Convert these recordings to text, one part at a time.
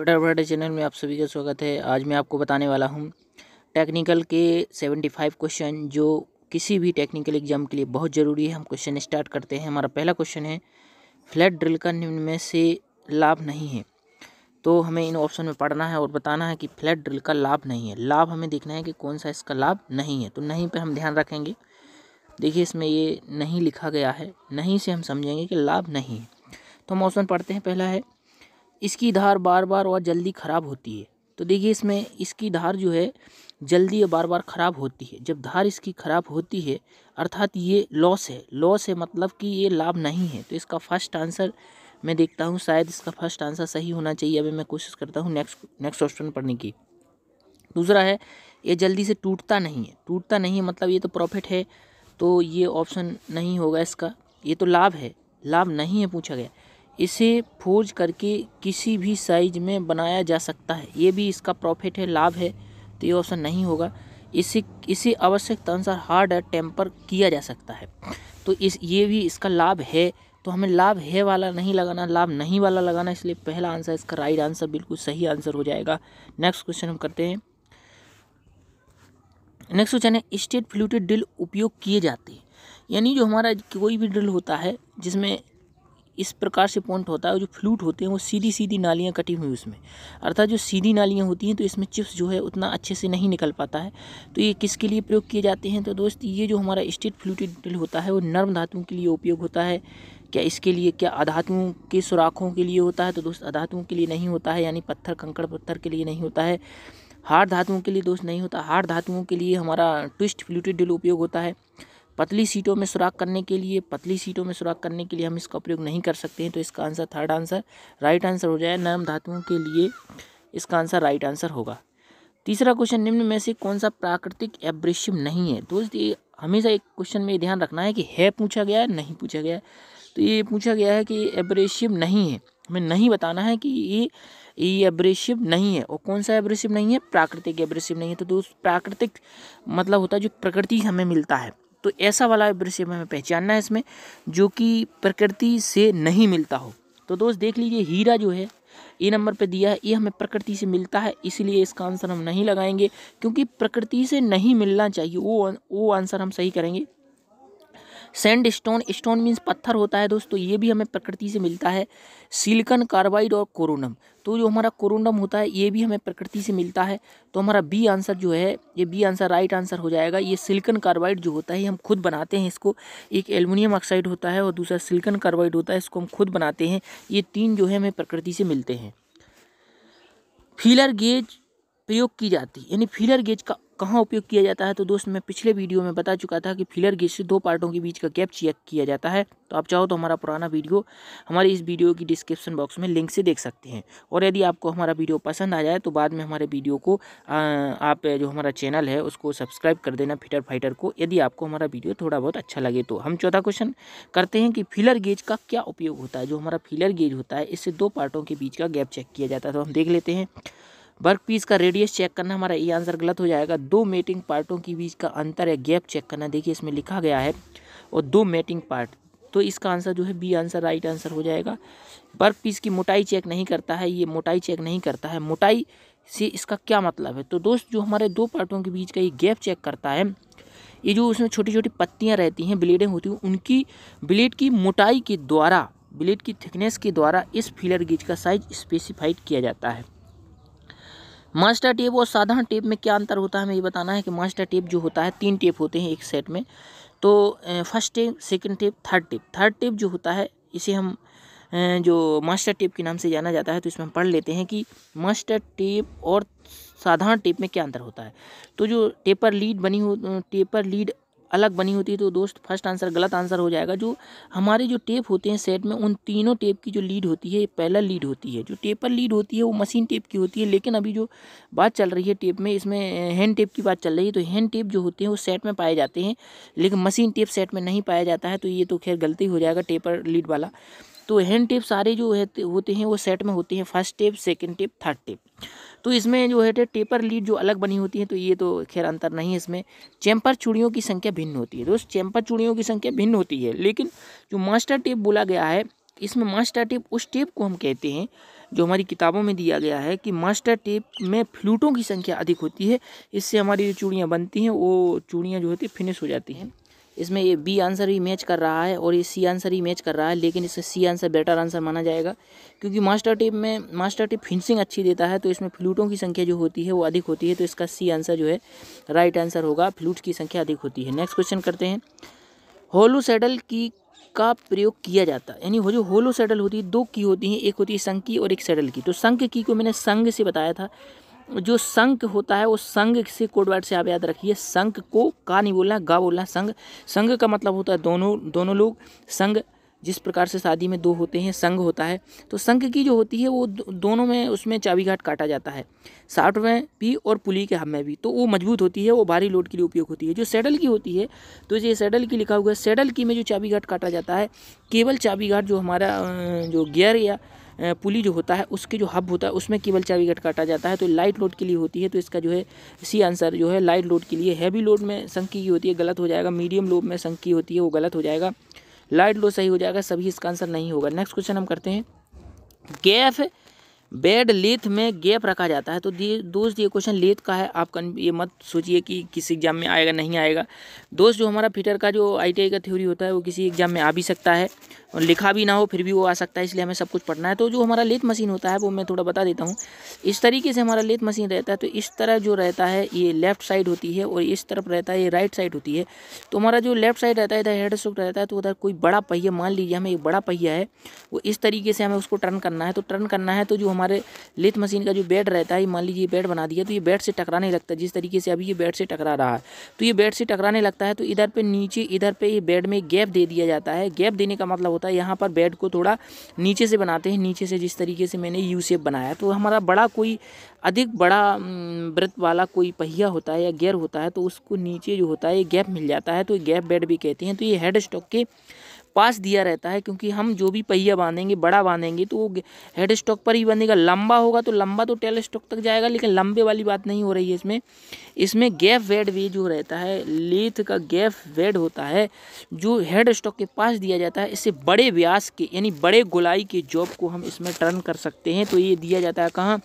Twitter word channel में आप सभी का स्वागत है आज मैं आपको बताने वाला हूँ टेक्निकल के सेवेंटी फाइव क्वेश्चन जो किसी भी टेक्निकल एग्जाम के लिए बहुत ज़रूरी है हम क्वेश्चन स्टार्ट करते हैं हमारा पहला क्वेश्चन है फ्लैट ड्रिल का निम्न में से लाभ नहीं है तो हमें इन ऑप्शन में पढ़ना है और बताना है कि फ्लैट ड्रिल का लाभ नहीं है लाभ हमें देखना है कि कौन सा इसका लाभ नहीं है तो नहीं पर हम ध्यान रखेंगे देखिए इसमें ये नहीं लिखा गया है नहीं से हम समझेंगे कि लाभ नहीं है तो हम ऑप्शन पढ़ते हैं पहला है इसकी धार बार बार और जल्दी ख़राब होती है तो देखिए इसमें इसकी धार जो है जल्दी बार बार ख़राब होती है जब धार इसकी ख़राब होती है अर्थात ये लॉस है लॉस है मतलब कि ये लाभ नहीं है तो इसका फर्स्ट आंसर मैं देखता हूँ शायद इसका फर्स्ट आंसर सही होना चाहिए अभी मैं कोशिश करता हूँ नेक्स्ट नेक्स्ट क्वेश्चन पढ़ने की दूसरा है ये जल्दी से टूटता नहीं है टूटता नहीं है मतलब ये तो प्रॉफिट है तो ये ऑप्शन नहीं होगा इसका ये तो लाभ है लाभ नहीं है पूछा गया इसे फोज करके किसी भी साइज में बनाया जा सकता है ये भी इसका प्रॉफिट है लाभ है तो ये ऑप्शन नहीं होगा इसे इसे आवश्यकता अनुसार हार्ड एट टेम्पर किया जा सकता है तो इस ये भी इसका लाभ है तो हमें लाभ है वाला नहीं लगाना लाभ नहीं वाला लगाना इसलिए पहला आंसर इसका राइट आंसर बिल्कुल सही आंसर हो जाएगा नेक्स्ट क्वेश्चन हम करते हैं नेक्स्ट क्वेश्चन है स्टेट फ्लूटेड ड्रिल उपयोग किए जाते हैं यानी जो हमारा कोई भी ड्रिल होता है जिसमें इस प्रकार से पॉइंट होता है जो फ्लूट होते हैं वो सीधी सीधी नालियाँ कटी हुई उसमें अर्थात जो सीधी नालियाँ होती हैं तो इसमें चिप्स जो है उतना अच्छे से नहीं निकल पाता है तो ये किसके लिए प्रयोग किए जाते हैं तो दोस्त ये जो हमारा स्टेट फ्लूटेड ड्रिल होता है वो नर्म धातुओं के लिए उपयोग होता है क्या इसके लिए क्या अधातुओं के सुराखों के लिए होता है तो दोस्त अधातुओं के लिए नहीं होता है यानी पत्थर कंकड़ पत्थर के लिए नहीं होता है हार्ड धातुओं के लिए दोस्त नहीं होता हार्ड धातुओं के लिए हमारा ट्विस्ट फ्लूटेड ड्रिल उपयोग होता है पतली सीटों में सुराख करने के लिए पतली सीटों में सुराख करने के लिए हम इसका प्रयोग नहीं कर सकते हैं तो इसका answer third answer right answer हो जाए नरम धातुओं के लिए इसका आंसर राइट आंसर होगा तीसरा क्वेश्चन निम्न में से कौन सा प्राकृतिक एब्रेशिव नहीं है दोस्त ये हमेशा एक क्वेश्चन में ध्यान रखना है कि है पूछा गया है नहीं पूछा गया है तो ये पूछा गया है कि एब्रेशिव नहीं है हमें नहीं बताना है कि ये ये एब्रेशिव नहीं है और कौन सा एब्रेशिव नहीं है प्राकृतिक एब्रेसिव नहीं है तो दोस्त प्राकृतिक मतलब होता है जो प्रकृति हमें मिलता है तो ऐसा वाला वृक्ष हमें पहचानना है इसमें जो कि प्रकृति से नहीं मिलता हो तो दोस्त देख लीजिए हीरा जो है ए नंबर पे दिया है ये हमें प्रकृति से मिलता है इसलिए इसका आंसर हम नहीं लगाएंगे क्योंकि प्रकृति से नहीं मिलना चाहिए वो वो आंसर हम सही करेंगे सेंड स्टोन स्टोन मीन्स पत्थर होता है दोस्तों ये भी हमें प्रकृति से मिलता है सिलिकन कार्बाइड और कोरोनम तो जो हमारा कोरोंडम होता है ये भी हमें प्रकृति से मिलता है तो हमारा बी आंसर जो है ये बी आंसर राइट आंसर हो जाएगा ये सिल्कन कार्बाइड जो होता है हम खुद बनाते हैं इसको एक एलमिनियम ऑक्साइड होता है और दूसरा सिल्कन कार्बाइड होता है इसको हम खुद बनाते हैं ये तीन जो है हमें प्रकृति से मिलते हैं फीलर गेज प्रयोग की जाती है यानी फीलर गेज का कहाँ उपयोग किया जाता है तो दोस्त मैं पिछले वीडियो में बता चुका था कि फिलर गेज से दो पार्टों के बीच का गैप चेक किया जाता है तो आप चाहो तो हमारा पुराना वीडियो हमारे इस वीडियो की डिस्क्रिप्शन बॉक्स में लिंक से देख सकते हैं और यदि आपको हमारा वीडियो पसंद आ जाए तो बाद में हमारे वीडियो को आप जो हमारा चैनल है उसको सब्सक्राइब कर देना फिटर फाइटर को यदि आपको हमारा वीडियो थोड़ा बहुत अच्छा लगे तो हम चौथा क्वेश्चन करते हैं कि फिलर गेज का क्या उपयोग होता है जो हमारा फिलर गेज होता है इससे दो पार्टों के बीच का गैप चेक किया जाता है तो हम देख लेते हैं वर्क पीस का रेडियस चेक करना हमारा ये आंसर गलत हो जाएगा दो मेटिंग पार्टों के बीच का अंतर या गैप चेक करना देखिए इसमें लिखा गया है और दो मेटिंग पार्ट तो इसका आंसर जो है बी आंसर राइट आंसर हो जाएगा वर्क पीस की मोटाई चेक नहीं करता है ये मोटाई चेक नहीं करता है मोटाई से इसका क्या मतलब है तो दोस्त जो हमारे दो पार्टों के बीच का ये गैप चेक करता है ये जो उसमें छोटी छोटी पत्तियाँ रहती हैं ब्लेडें होती हैं उनकी ब्लेड की मोटाई के द्वारा ब्लेड की थिकनेस के द्वारा इस फीलर गेज का साइज स्पेसिफाइड किया जाता है मास्टर टेप और साधारण टेप में क्या अंतर होता है हमें ये बताना है कि मास्टर टेप जो होता है तीन टेप होते हैं एक सेट में तो first tap second tap third tap third tap जो होता है इसे हम जो मास्टर टेप के नाम से जाना जाता है तो इसमें हम पढ़ लेते हैं कि मास्टर टेप और साधारण टेप में क्या अंतर होता है तो जो टेपर लीड बनी हो टेपर लीड अलग बनी होती है तो दोस्त फर्स्ट आंसर गलत आंसर हो जाएगा जो हमारे जो टेप होते हैं सेट में उन तीनों टेप की जो लीड होती है पहला लीड होती है जो टेपर लीड होती है वो मशीन टेप की होती है लेकिन अभी जो बात चल रही है टेप में इसमें हैंड टेप की बात चल रही है तो हैंड टेप जो होते हैं वो सेट में पाए जाते हैं लेकिन मशीन टेप सेट में नहीं पाया जाता है तो ये तो खैर गलती हो जाएगा टेपर लीड वाला तो हैंड टेप सारे जो है होते हैं वो सेट में होते हैं first tap second tap third tap तो इसमें जो है टेपर लीड जो अलग बनी होती है तो ये तो खैर अंतर नहीं है इसमें चैम्पर चूड़ियों की संख्या भिन्न होती है दोस्त चैम्पर चूड़ियों की संख्या भिन्न होती है लेकिन जो मास्टर टेप बोला गया है इसमें मास्टर टेप उस टेप को हम कहते हैं जो हमारी किताबों में दिया गया है कि मास्टर टेप में फ्लूटों की संख्या अधिक होती है इससे हमारी जो चूड़ियाँ बनती हैं वो चूड़ियाँ जो होती है फिनिश हो जाती हैं इसमें ये बी आंसर भी मैच कर रहा है और ये सी आंसर ही मैच कर रहा है लेकिन इसका सी आंसर बेटर आंसर माना जाएगा क्योंकि मास्टर टिप में मास्टर टिप फिनिशिंग अच्छी देता है तो इसमें फ्लूटों की संख्या जो होती है वो अधिक होती है तो इसका सी आंसर जो है राइट आंसर होगा फ्लूट की संख्या अधिक होती है नेक्स्ट क्वेश्चन करते हैं होलू सेडल की का प्रयोग किया जाता है यानी वो जो होलो सेडल होती है दो की होती हैं एक होती है संघ की और एक सेडल की तो संघ की को मैंने संघ से बताया था जो संक होता है वो संग से कोडवर्ड से आप याद रखिए संक को का नहीं बोलना गा बोलना संघ संग संग का मतलब होता है दोनों दोनों लोग संग जिस प्रकार से शादी में दो होते हैं संग होता है तो संग की जो होती है वो दोनों में उसमें चाबी घाट काटा जाता है साठ में भी और पुली के हम में भी तो वो मजबूत होती है वो भारी लोड के लिए उपयोग होती है जो सेडल की होती है तो ये सेडल की लिखा हुआ है सेडल की में जो चाबी घाट काटा जाता है केवल चाबी घाट जो हमारा जो गियर या पुली जो होता है उसके जो हब होता है उसमें केबल चार विकेट काटा जाता है तो लाइट लोड के लिए होती है तो इसका जो है सी आंसर जो है लाइट लोड के लिए हैवी लोड में संकी की होती है गलत हो जाएगा मीडियम लोड में संकी होती है वो गलत हो जाएगा लाइट लोड सही हो जाएगा सभी इसका आंसर नहीं होगा नेक्स्ट क्वेश्चन हम करते हैं गैफ बेड लेथ में गैप रखा जाता है तो दिए दोस्त ये क्वेश्चन लेथ का है आप कन ये मत सोचिए कि किसी एग्जाम में आएगा नहीं आएगा दोस्त जो हमारा फिटर का जो आईटीआई का थ्योरी होता है वो किसी एग्जाम में आ भी सकता है लिखा भी ना हो फिर भी वो आ सकता है इसलिए हमें सब कुछ पढ़ना है तो जो हमारा लेथ मशीन होता है वो मैं थोड़ा बता देता हूँ इस तरीके से हमारा लेथ मशीन रहता है तो इस तरह जो रहता है ये लेफ्ट साइड होती है और इस तरफ रहता है ये राइट साइड होती है तो हमारा जो लेफ्ट साइड रहता है इधर हेड स्ट्रोक रहता है तो उधर कोई बड़ा पहिया मान लीजिए हमें एक बड़ा पहिया है वो इस तरीके से हमें उसको टर्न करना है तो टर्न करना है तो जो हमारे लेथ मशीन का जो बेड रहता है मान लीजिए बेड बना दिया तो ये बेड से टकराने लगता है जिस तरीके से अभी ये बेड से टकरा रहा है तो ये बेड से टकराने लगता है तो इधर पर नीचे इधर पर ये बेड में गैप दे दिया जाता है गैप देने का मतलब होता है यहाँ पर बेड को थोड़ा नीचे से बनाते हैं नीचे से जिस तरीके से मैंने यू सेप बनाया तो हमारा बड़ा कोई अधिक बड़ा व्रत वाला कोई पहिया होता है या गेयर होता है तो उसको नीचे जो होता है ये गैप मिल जाता है तो गैप बेड भी कहते हैं तो ये हेड स्टॉक के पास दिया रहता है क्योंकि हम जो भी पहिया बांधेंगे बड़ा बांधेंगे तो वो हेड स्टॉक पर ही बनेगा लंबा होगा तो लंबा तो टेल स्टॉक तक जाएगा लेकिन लंबे वाली बात नहीं हो रही है इसमें इसमें गैप वेड वे जो रहता है लेथ का गैप वेड होता है जो हेड स्टॉक के पास दिया जाता है इससे बड़े व्यास के यानी बड़े गुलाई के जॉब को हम इसमें टर्न कर सकते हैं तो ये दिया जाता है कहाँ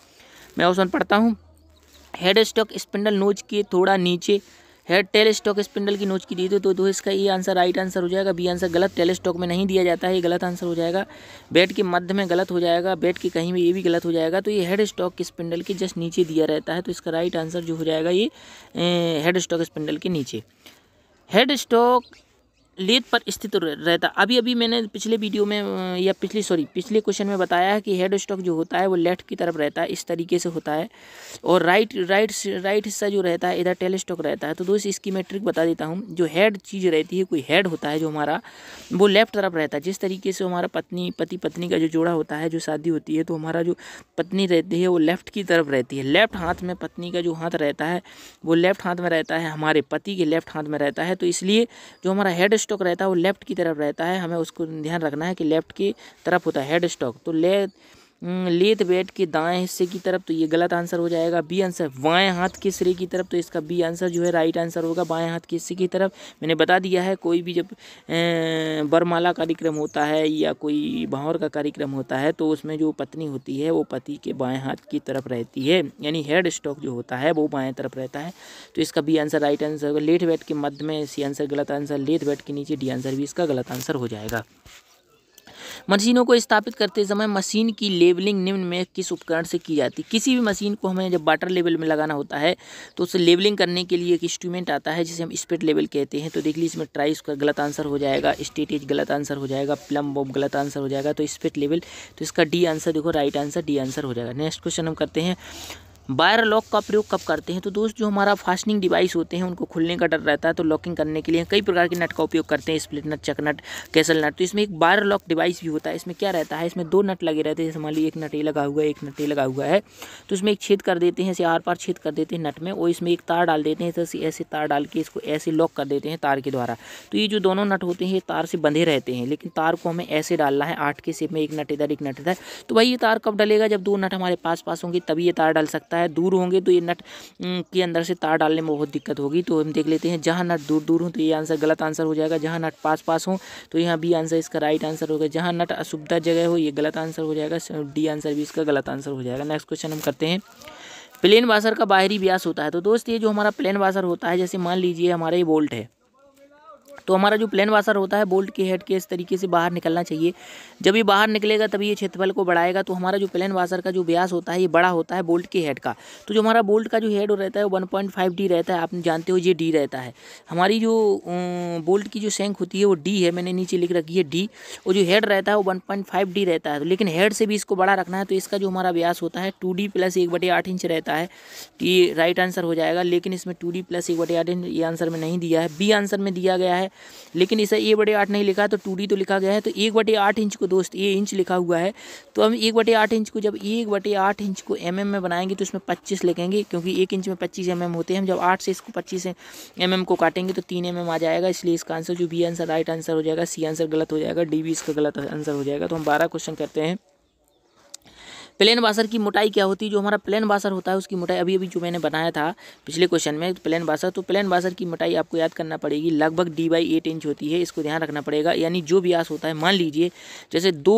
मैं उसमें पढ़ता हूँ हेड स्टॉक स्पिंडल नोज के थोड़ा नीचे हेड टेल स्टॉक स्पिंडल की नोच की दी थी तो, दो तो, तो इसका ये आंसर राइट आंसर हो जाएगा बी आंसर गलत टेल स्टॉक में नहीं दिया जाता है ये गलत आंसर हो जाएगा बेट के मध्य में गलत हो जाएगा बेट के कहीं भी ये भी गलत हो जाएगा तो ये हेड स्टॉक स्पिंडल के जस्ट नीचे दिया रहता है तो इसका राइट आंसर जो हो जाएगा ये हेड स्टॉक स्पिंडल के नीचे हेड स्टॉक लेथ पर स्थित रहता अभी अभी मैंने पिछले वीडियो में या पिछली सॉरी पिछले क्वेश्चन में बताया है कि हेड स्टॉक जो होता है वो लेफ्ट की तरफ रहता है इस तरीके से होता है और राइट राइट राइट हिस्सा जो रहता है इधर टेल स्टॉक रहता है तो दोस्त इसकी मैं ट्रिक बता देता हूँ जो हेड चीज़ रहती है कोई हेड होता है जो हमारा वो लेफ्ट तरफ रहता है जिस तरीके से हमारा पत्नी पति पत्नी का जो जोड़ा होता है जो शादी होती है तो हमारा जो पत्नी रहती है वो लेफ्ट की तरफ रहती है लेफ्ट हाथ में पत्नी का जो हाथ रहता है वो लेफ्ट हाथ में रहता है हमारे पति के लेफ्ट हाथ में रहता है तो इसलिए जो हमारा हेड स्टॉक रहता है वो लेफ्ट की तरफ रहता है हमें उसको ध्यान रखना है कि लेफ्ट की तरफ होता है हेड स्टॉक तो ले हम्म, लेत बैट के दाएं हिस्से की तरफ तो ये गलत आंसर हो जाएगा बी आंसर बाएं हाथ के सिरे की तरफ तो इसका बी आंसर जो है राइट आंसर होगा बाएं हाथ के हिस्से की तरफ मैंने बता दिया है कोई भी जब बरमाला कार्यक्रम होता है या कोई भावर का कार्यक्रम होता है तो उसमें जो पत्नी होती है वो पति के बाएँ हाथ की तरफ रहती है यानी हेड स्टॉक जो होता है वो बाएँ तरफ रहता है तो इसका बी आंसर राइट आंसर होगा लेट बैट के मध्य में सी आंसर गलत आंसर लेट बैट के नीचे डी आंसर भी इसका गलत आंसर हो जाएगा मशीनों को स्थापित करते समय मशीन की लेबलिंग निम्न में किस उपकरण से की जाती है किसी भी मशीन को हमें जब वाटर लेवल में लगाना होता है तो उसे लेबलिंग करने के लिए एक इंस्ट्रूमेंट आता है जिसे हम स्पेट लेवल कहते हैं तो देख लीजिए इसमें ट्राई उसका गलत आंसर हो जाएगा स्टेटेज गलत आंसर हो जाएगा प्लम बॉब गलत आंसर हो जाएगा तो स्पेट लेवल तो इसका डी आंसर देखो राइट आंसर डी आंसर हो जाएगा नेक्स्ट क्वेश्चन हम करते हैं वायर लॉक का प्रयोग कब करते हैं तो दोस्त जो हमारा फास्टनिंग डिवाइस होते हैं उनको खुलने का डर रहता है तो लॉकिंग करने के लिए कई प्रकार के नट का उपयोग करते हैं स्प्लिट नट चक नट कैसल नट तो इसमें एक वायर लॉक डिवाइस भी होता है इसमें क्या रहता है इसमें दो नट लगे रहते हैं जैसे मान लीजिए एक नट ये लगा हुआ है एक नट ये लगा हुआ है तो इसमें एक छेद कर देते हैं ऐसे आर पार छेद कर देते हैं नट में और इसमें एक तार डाल देते हैं ऐसे ऐसे तार डाल के इसको ऐसे लॉक कर देते हैं तार के द्वारा तो ये जो दोनों नट होते हैं ये तार से बंधे रहते हैं लेकिन तार को हमें ऐसे डालना है आठ के सेप में एक नट इधर एक नट इधर तो भाई ये तार कब डलेगा जब दो नट हमारे पास पास होंगे तभी ये तार डाल सकता है रास्ता है दूर होंगे तो ये नट के अंदर से तार डालने में बहुत दिक्कत होगी तो हम देख लेते हैं जहाँ नट दूर दूर हों तो ये आंसर गलत आंसर हो जाएगा जहाँ नट पास पास हों तो यहाँ बी आंसर इसका राइट आंसर होगा जहाँ नट असुविधा जगह हो ये गलत आंसर हो जाएगा डी आंसर भी इसका गलत आंसर हो जाएगा नेक्स्ट क्वेश्चन हम करते हैं प्लेन वाशर का बाहरी व्यास होता है तो दोस्त ये जो हमारा प्लेन वाशर होता है जैसे मान लीजिए हमारा ये बोल्ट है तो हमारा जो प्लेन वासर होता है बोल्ट के हेड के इस तरीके से बाहर निकलना चाहिए जब ये बाहर निकलेगा तभी ये क्षेत्रफल को बढ़ाएगा तो हमारा जो प्लेन वाशर का जो व्यास होता है ये बड़ा होता है बोल्ट के हेड का तो जो हमारा बोल्ट का जो हेड रहता है वो वन डी रहता है आप जानते हो ये डी रहता है हमारी जो बोल्ट अं, की जो सेंक होती है वो डी है मैंने नीचे लिख रखी है डी और जो हेड रहता है वो वन डी रहता है लेकिन हेड से भी इसको बड़ा रखना है तो इसका जो हमारा ब्यास होता है टू डी प्लस एक बटे आठ इंच रहता है ये राइट आंसर हो जाएगा लेकिन इसमें टू डी प्लस एक बटे आठ इंच ये आंसर में नहीं दिया है बी आंसर में दिया गया है लेकिन इसे ए बटे आठ नहीं लिखा तो टू तो लिखा गया है तो एक बटे आठ इंच को दोस्त ए इंच लिखा हुआ है तो हम एक बटे आठ इंच को जब एक बटे आठ इंच को एम mm में बनाएंगे तो उसमें पच्चीस लिखेंगे क्योंकि एक इंच में पच्चीस एम mm होते हैं हम जब आठ से इसको पच्चीस एम mm को काटेंगे तो तीन एम mm आ जाएगा इसलिए इसका आंसर जो बी आंसर राइट आंसर हो जाएगा सी आंसर गलत हो जाएगा डी बी इसका गलत आंसर हो जाएगा तो हम बारह क्वेश्चन करते हैं प्लेन बासर की मोटाई क्या होती है जो हमारा प्लेन बासर होता है उसकी मोटाई अभी अभी जो मैंने बनाया था पिछले क्वेश्चन में प्लेन बासर तो प्लेन बासर की मोटाई आपको याद करना पड़ेगी लगभग डी बाई एट इंच होती है इसको ध्यान रखना पड़ेगा यानी जो व्यास होता है मान लीजिए जैसे दो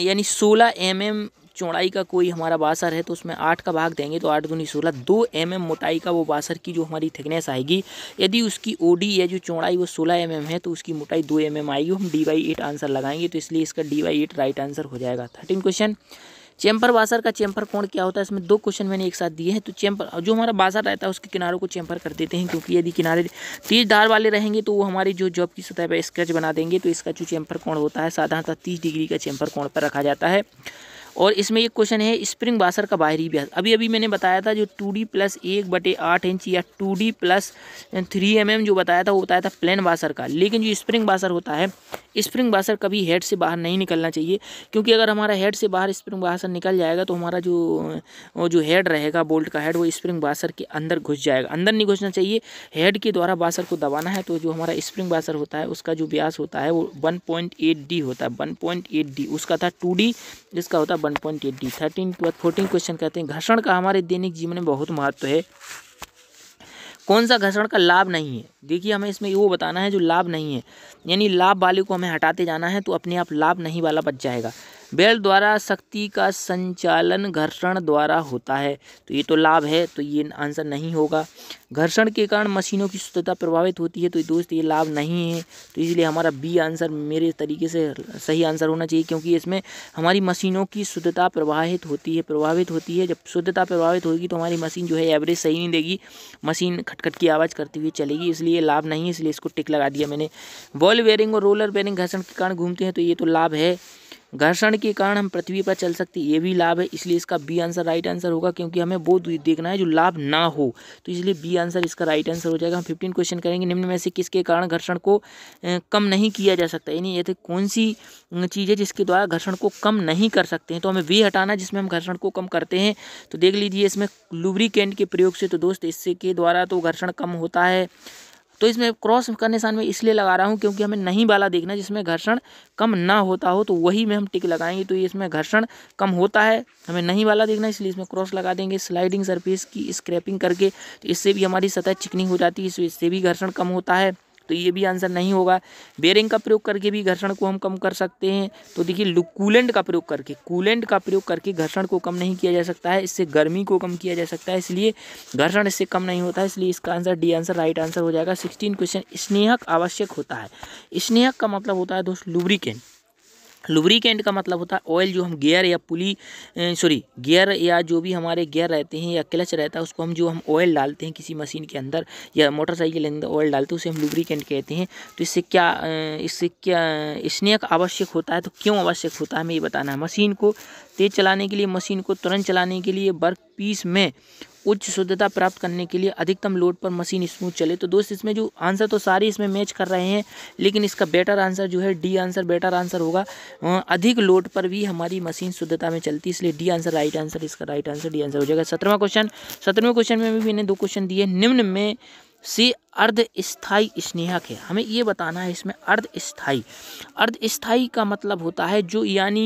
यानी सोलह एम mm एम चौड़ाई का कोई हमारा बासर है तो उसमें आठ का भाग देंगे तो आठ दूनी सोलह दो एम mm एम मोटाई का वो बासर की जो हमारी थिकनेस आएगी यदि उसकी ओ डी या जो चौड़ाई वो सोलह एम mm एम है तो उसकी मोटाई दो एम एम आएगी हम डी बाई एट आंसर लगाएंगे तो इसलिए इसका D by eight right answer हो जाएगा थर्टीन क्वेश्चन चैम्पर बासर का चैम्पर कोण क्या होता है इसमें दो क्वेश्चन मैंने एक साथ दिए हैं तो चैम्पर जो हमारा बासर रहता है उसके किनारों को चैम्पर कर देते हैं क्योंकि यदि किनारे तीस धार वाले रहेंगे तो वो हमारी जो जॉब की सतह पर स्क्रेच बना देंगे तो इसका जो चैम्पर कोण होता है साधारणतः तीस डिग्री का चैम्पर कोण पर रखा जाता है और इसमें एक क्वेश्चन है स्प्रिंग बासर का बाहरी व्यास अभी अभी मैंने बताया था जो टू डी प्लस एक बटे आठ इंच या two D plus three M M जो बताया था वो बताया था प्लेन बासर का लेकिन जो स्प्रिंग बासर होता है स्प्रिंग बासर कभी हेड से बाहर नहीं निकलना चाहिए क्योंकि अगर हमारा हेड से बाहर स्प्रिंग बासर निकल जाएगा तो हमारा जो जो हेड रहेगा बोल्ट का हेड वो स्प्रिंग बासर के अंदर घुस जाएगा अंदर नहीं घुसना चाहिए हेड के द्वारा बासर को दबाना है तो जो हमारा स्प्रिंग बासर होता है उसका जो ब्यास होता है वो वन पॉइंट एट डी होता है वन पॉइंट एट डी उसका था टू डी जिसका होता है one point eight D thirteen के बाद फोर्टीन क्वेश्चन कहते हैं घर्षण का हमारे दैनिक जीवन में बहुत महत्व है कौन सा घर्षण का लाभ नहीं है देखिए हमें इसमें वो बताना है जो लाभ नहीं है यानी लाभ वाले को हमें हटाते जाना है तो अपने आप लाभ नहीं वाला बच जाएगा बेल द्वारा शक्ति का संचालन घर्षण द्वारा होता है तो ये तो लाभ है तो ये आंसर नहीं होगा घर्षण के कारण मशीनों की शुद्धता प्रभावित होती है तो दोस्त ये लाभ नहीं है तो इसलिए हमारा बी आंसर मेरे तरीके से सही आंसर होना चाहिए क्योंकि इसमें हमारी मशीनों की शुद्धता प्रभावित होती है प्रभावित होती है जब शुद्धता प्रभावित होगी तो हमारी मशीन जो है एवरेज सही नहीं देगी मशीन खटखट की आवाज़ करती हुई चलेगी इसलिए लाभ नहीं है इसलिए इसको टिक लगा दिया मैंने बॉल बेयरिंग और रोलर बेयरिंग घर्षण के कारण घूमते हैं तो ये तो लाभ है घर्षण के कारण हम पृथ्वी पर चल सकते ये भी लाभ है इसलिए इसका बी आंसर राइट आंसर होगा क्योंकि हमें वो देखना है जो लाभ ना हो तो इसलिए बी आंसर इसका राइट आंसर हो जाएगा हम फिफ्टीन क्वेश्चन करेंगे निम्न में से किसके कारण घर्षण को कम नहीं किया जा सकता यानी ये तो कौन सी चीज़ है जिसके द्वारा घर्षण को कम नहीं कर सकते हैं तो हमें वे हटाना जिसमें हम घर्षण को कम करते हैं तो देख लीजिए इसमें लुब्रिकेंट के प्रयोग से तो दोस्त इससे के द्वारा तो घर्षण कम होता है तो इसमें क्रॉस का निशान मैं इसलिए लगा रहा हूँ क्योंकि हमें नहीं वाला देखना जिसमें घर्षण कम ना होता हो तो वही में हम टिक लगाएंगे तो इसमें घर्षण कम होता है हमें नहीं वाला देखना इसलिए इसमें क्रॉस लगा देंगे स्लाइडिंग सर्फेस की स्क्रैपिंग करके तो इससे भी हमारी सतह चिकनी हो जाती है इससे भी घर्षण कम होता है तो ये भी आंसर नहीं होगा बेरिंग का प्रयोग करके भी घर्षण को हम कम कर सकते हैं तो देखिए कूलेंट का प्रयोग करके कूलेंट का प्रयोग करके घर्षण को कम नहीं किया जा सकता है इससे गर्मी को कम किया जा सकता है इसलिए घर्षण इससे कम नहीं होता है इसलिए इसका answer D answer right answer हो जाएगा सिक्सटीन क्वेश्चन स्नेहक आवश्यक होता है स्नेहक का मतलब होता है दोस्त लुब्रिकेंट लुब्रिकेंट का मतलब होता है ऑयल जो हम गियर या पुली सॉरी गियर या जो भी हमारे गियर रहते हैं या क्लच रहता है उसको हम जो हम ऑयल डालते हैं किसी मशीन के अंदर या मोटरसाइकिल के अंदर ऑयल डालते हैं उसे हम लुब्रिकेंट कहते हैं तो इससे क्या इससे क्या स्नेक आवश्यक होता है तो क्यों आवश्यक होता है हमें ये बताना है मशीन को तेज़ चलाने के लिए मशीन को तुरंत चलाने के लिए वर्क पीस में उच्च शुद्धता प्राप्त करने के लिए अधिकतम लोड पर मशीन स्मूथ चले तो दोस्त इसमें जो आंसर तो सारे इसमें मैच कर रहे हैं लेकिन इसका बेटर आंसर जो है डी आंसर बेटर आंसर होगा अधिक लोड पर भी हमारी मशीन शुद्धता में चलती इसलिए डी आंसर राइट आंसर इसका राइट आंसर डी आंसर हो जाएगा सत्रवा क्वेश्चन सत्रहवें क्वेश्चन में भी मैंने दो क्वेश्चन दिए निम्न में से अर्ध स्थाई स्नेहक है हमें ये बताना है इसमें अर्ध स्थाई अर्ध स्थाई का मतलब होता है जो यानी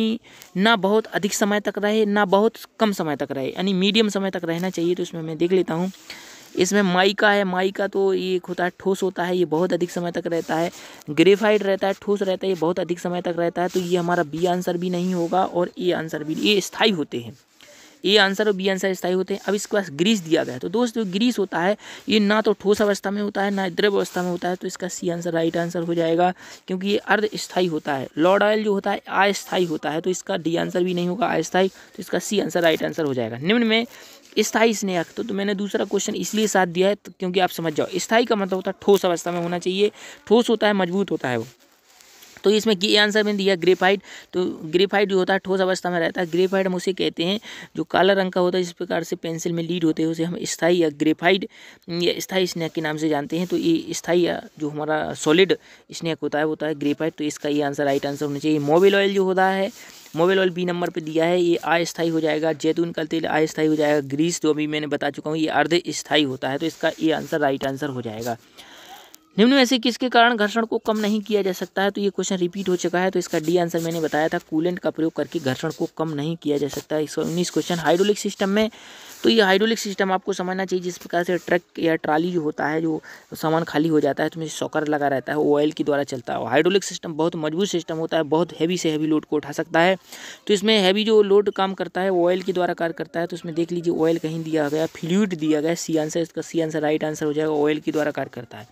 ना बहुत अधिक समय तक रहे ना बहुत कम समय तक रहे यानी मीडियम समय तक रहना चाहिए तो इसमें मैं देख लेता हूँ इसमें माइका है माइका तो ये एक होता है ठोस होता है ये बहुत अधिक समय तक रहता है ग्रेफाइड रहता है ठोस रहता है ये बहुत अधिक समय तक रहता है तो ये हमारा बी आंसर भी नहीं होगा और ए आंसर भी ये स्थाई होते हैं ए आंसर और बी आंसर स्थायी होते हैं अब इसके पास ग्रीस दिया गया तो दोस्त जो ग्रीस होता है ये ना तो ठोस अवस्था में होता है ना द्रव अवस्था में होता है तो इसका सी आंसर राइट आंसर हो जाएगा क्योंकि ये अर्ध स्थाई होता है लॉर्ड ऑयल जो होता है अस्थाई होता है तो इसका डी आंसर भी नहीं होगा अस्थाई तो इसका सी आंसर राइट आंसर हो जाएगा निम्न में स्थायी स्नेहक तो, तो मैंने दूसरा क्वेश्चन इसलिए साथ दिया है तो क्योंकि आप समझ जाओ स्थाई का मतलब होता है ठोस अवस्था में होना चाहिए ठोस होता है मजबूत होता है वो तो इसमें की आंसर में दिया ग्रेफाइट तो ग्रेफाइट जो होता है ठोस अवस्था में रहता है ग्रेफाइट हम उसे कहते हैं जो काला रंग का होता है जिस प्रकार से पेंसिल में लीड होते हैं उसे हम स्थाई या ग्रेफाइट या स्थाई स्नैक के नाम से जानते हैं तो ये स्थाई जो हमारा सॉलिड स्नैक होता है होता है ग्रेफाइट तो इसका ये आंसर राइट आंसर होना चाहिए मोबिल ऑयल जो होता है मोबाइल ऑयल बी नंबर पे दिया है ये अस्थाई हो जाएगा जैतून का तेल अस्थाई हो जाएगा ग्रीस जो अभी मैंने बता चुका हूँ ये अर्ध स्थाई होता है तो इसका ये आंसर राइट आंसर हो जाएगा निम्न में से किसके कारण घर्षण को कम नहीं किया जा सकता है तो ये क्वेश्चन रिपीट हो चुका है तो इसका डी आंसर मैंने बताया था कूलेंट का प्रयोग करके घर्षण को कम नहीं किया जा सकता है इसका उन्नीस क्वेश्चन हाइड्रोलिक सिस्टम में तो ये हाइड्रोलिक सिस्टम आपको समझना चाहिए जिस प्रकार से ट्रक या ट्राली जो होता है जो सामान खाली हो जाता है तो उसमें सॉकर लगा रहता है ऑयल के द्वारा चलता है हाइड्रोलिक सिस्टम बहुत मजबूत सिस्टम होता है बहुत हैवी से हैवी लोड को उठा सकता है तो इसमें हैवी जो लोड काम करता है ऑयल के द्वारा कार्य करता है तो उसमें देख लीजिए ऑयल कहीं दिया गया फ्लूड दिया गया सी आंसर इसका सी आंसर राइट आंसर हो जाएगा ऑयल के द्वारा कार्य करता है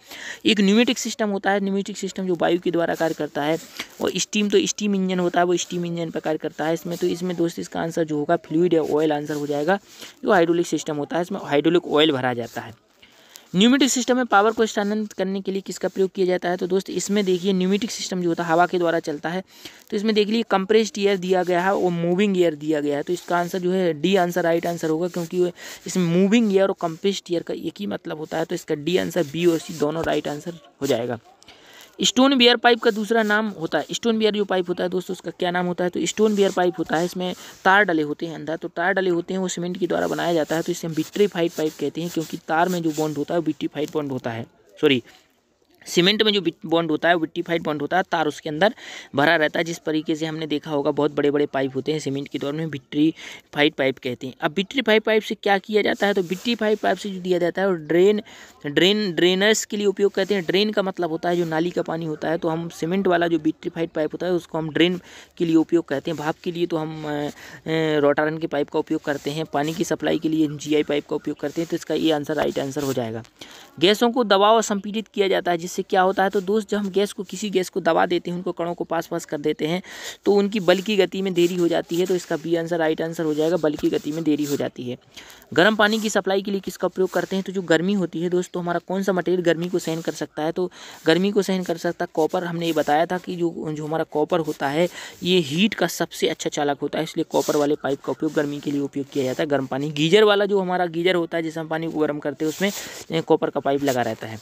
एक न्यूमेटिक सिस्टम होता है न्यूमेटिक सिस्टम जो वायु के द्वारा कार्य करता है और स्टीम तो स्टीम इंजन होता है वो स्टीम इंजन पर कार्य करता है इसमें तो इसमें दोस्त इसका आंसर जो होगा फ्लूड या ऑयल आंसर हो जाएगा जो हाइड्रोलिक सिस्टम होता है इसमें हाइड्रोलिक ऑयल भरा जाता है न्यूमेटिक सिस्टम में पावर को स्थानांतरित करने के लिए किसका प्रयोग किया जाता है तो दोस्त इसमें देखिए न्यूमेटिक सिस्टम जो होता है हवा के द्वारा चलता है तो इसमें देख लीजिए कंप्रेस्ड एयर दिया गया है और मूविंग एयर दिया गया है तो इसका आंसर जो है डी आंसर राइट आंसर होगा क्योंकि इसमें मूविंग एयर और कंप्रेस्ड एयर का एक ही मतलब होता है तो इसका डी आंसर बी और सी दोनों राइट आंसर हो जाएगा स्टोन बियर पाइप का दूसरा नाम होता है स्टोन बियर जो पाइप होता है दोस्तों उसका क्या नाम होता है तो स्टोन बियर पाइप होता है इसमें तार डले होते हैं अंदर तो तार डले होते हैं वो सीमेंट के द्वारा बनाया जाता है तो इसे हम विट्रीफाइड पाइप कहते हैं क्योंकि तार में जो बॉन्ड होता है वो विट्रीफाइड बॉन्ड होता है सॉरी सीमेंट में जो बॉन्ड होता है विट्टीफाइड बॉन्ड होता है तार उसके अंदर भरा रहता है जिस तरीके से हमने देखा होगा बहुत बड़े बड़े पाइप होते हैं सीमेंट के दौर में विट्रीफाइड पाइप कहते हैं अब विट्रीफाइड पाइप से क्या किया जाता है तो विट्रीफाइड पाइप से जो दिया जाता है और ड्रेन ड्रेन ड्रेनर्स के लिए उपयोग करते हैं ड्रेन का मतलब होता है जो नाली का पानी होता है तो हम सीमेंट वाला जो विट्रीफाइड पाइप होता है उसको हम ड्रेन के लिए उपयोग करते हैं भाप के लिए तो हम रोटारन के पाइप का उपयोग करते हैं पानी की सप्लाई के लिए जी पाइप का उपयोग करते हैं तो इसका ये आंसर राइट आंसर हो जाएगा गैसों को दबाव संपीड़ित किया जाता है जिस इससे क्या होता है तो दोस्त जब हम गैस को किसी गैस को दबा देते हैं उनको कणों को पास पास कर देते हैं तो उनकी बल की गति में देरी हो जाती है तो इसका बी आंसर राइट आंसर हो जाएगा बल की गति में देरी हो जाती है गर्म पानी की सप्लाई के लिए किसका उपयोग करते हैं तो जो गर्मी होती है दोस्तों हमारा कौन सा मटेरियल गर्मी को सहन कर सकता है तो गर्मी को सहन कर सकता है कॉपर हमने ये बताया था कि जो जो हमारा कॉपर होता है ये हीट का सबसे अच्छा चालक होता है इसलिए कॉपर वाले पाइप का उपयोग गर्मी के लिए उपयोग किया जाता है गर्म पानी गीजर वाला जो हमारा गीजर होता है जिसमें हम पानी को गर्म करते हैं उसमें कॉपर का पाइप लगा रहता है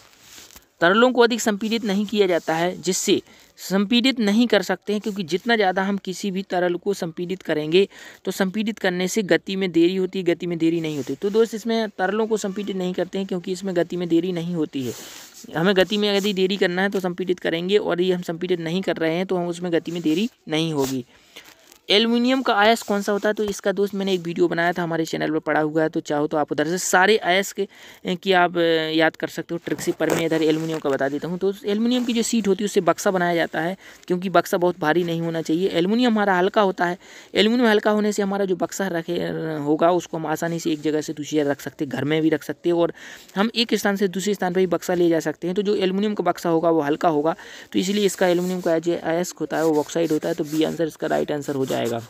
तरलों को अधिक संपीड़ित नहीं किया जाता है जिससे संपीड़ित नहीं कर सकते हैं क्योंकि जितना ज़्यादा हम किसी भी तरल को संपीड़ित करेंगे तो संपीड़ित करने से गति में देरी होती है गति में देरी नहीं होती तो दोस्त इसमें तरलों को संपीड़ित नहीं करते हैं क्योंकि इसमें गति में देरी नहीं होती है हमें गति में यदि देरी करना है तो संपीड़ित करेंगे और यदि हम संपीड़ित नहीं कर रहे हैं तो हम उसमें गति में देरी नहीं होगी एल्युमिनियम का आयस कौन सा होता है तो इसका दोस्त मैंने एक वीडियो बनाया था हमारे चैनल पर पड़ा हुआ है तो चाहो तो आप उधर से सारे आयस के की आप याद कर सकते हो ट्रिक से पर मैं इधर एल्युमिनियम का बता देता हूँ तो एल्युमिनियम की जो सीट होती है उससे बक्सा बनाया जाता है क्योंकि बक्सा बहुत भारी नहीं होना चाहिए एल्यूमिनियम हमारा हल्का होता है एल्यूमिनियम हल्का होने से हमारा जो बक्सा रखे होगा उसको हम आसानी से एक जगह से दूसरी जगह रख सकते घर में भी रख सकते हैं और हम एक स्थान से दूसरे स्थान पर भी बक्सा ले जा सकते हैं तो जो एल्यूमिनियम का बक्सा होगा वो हल्का होगा तो इसलिए इसका एल्यूमिनियम का जो आयस्क होता है वो ऑक्साइड होता है तो बी आंसर इसका राइट आंसर हो जाएगा जाएगा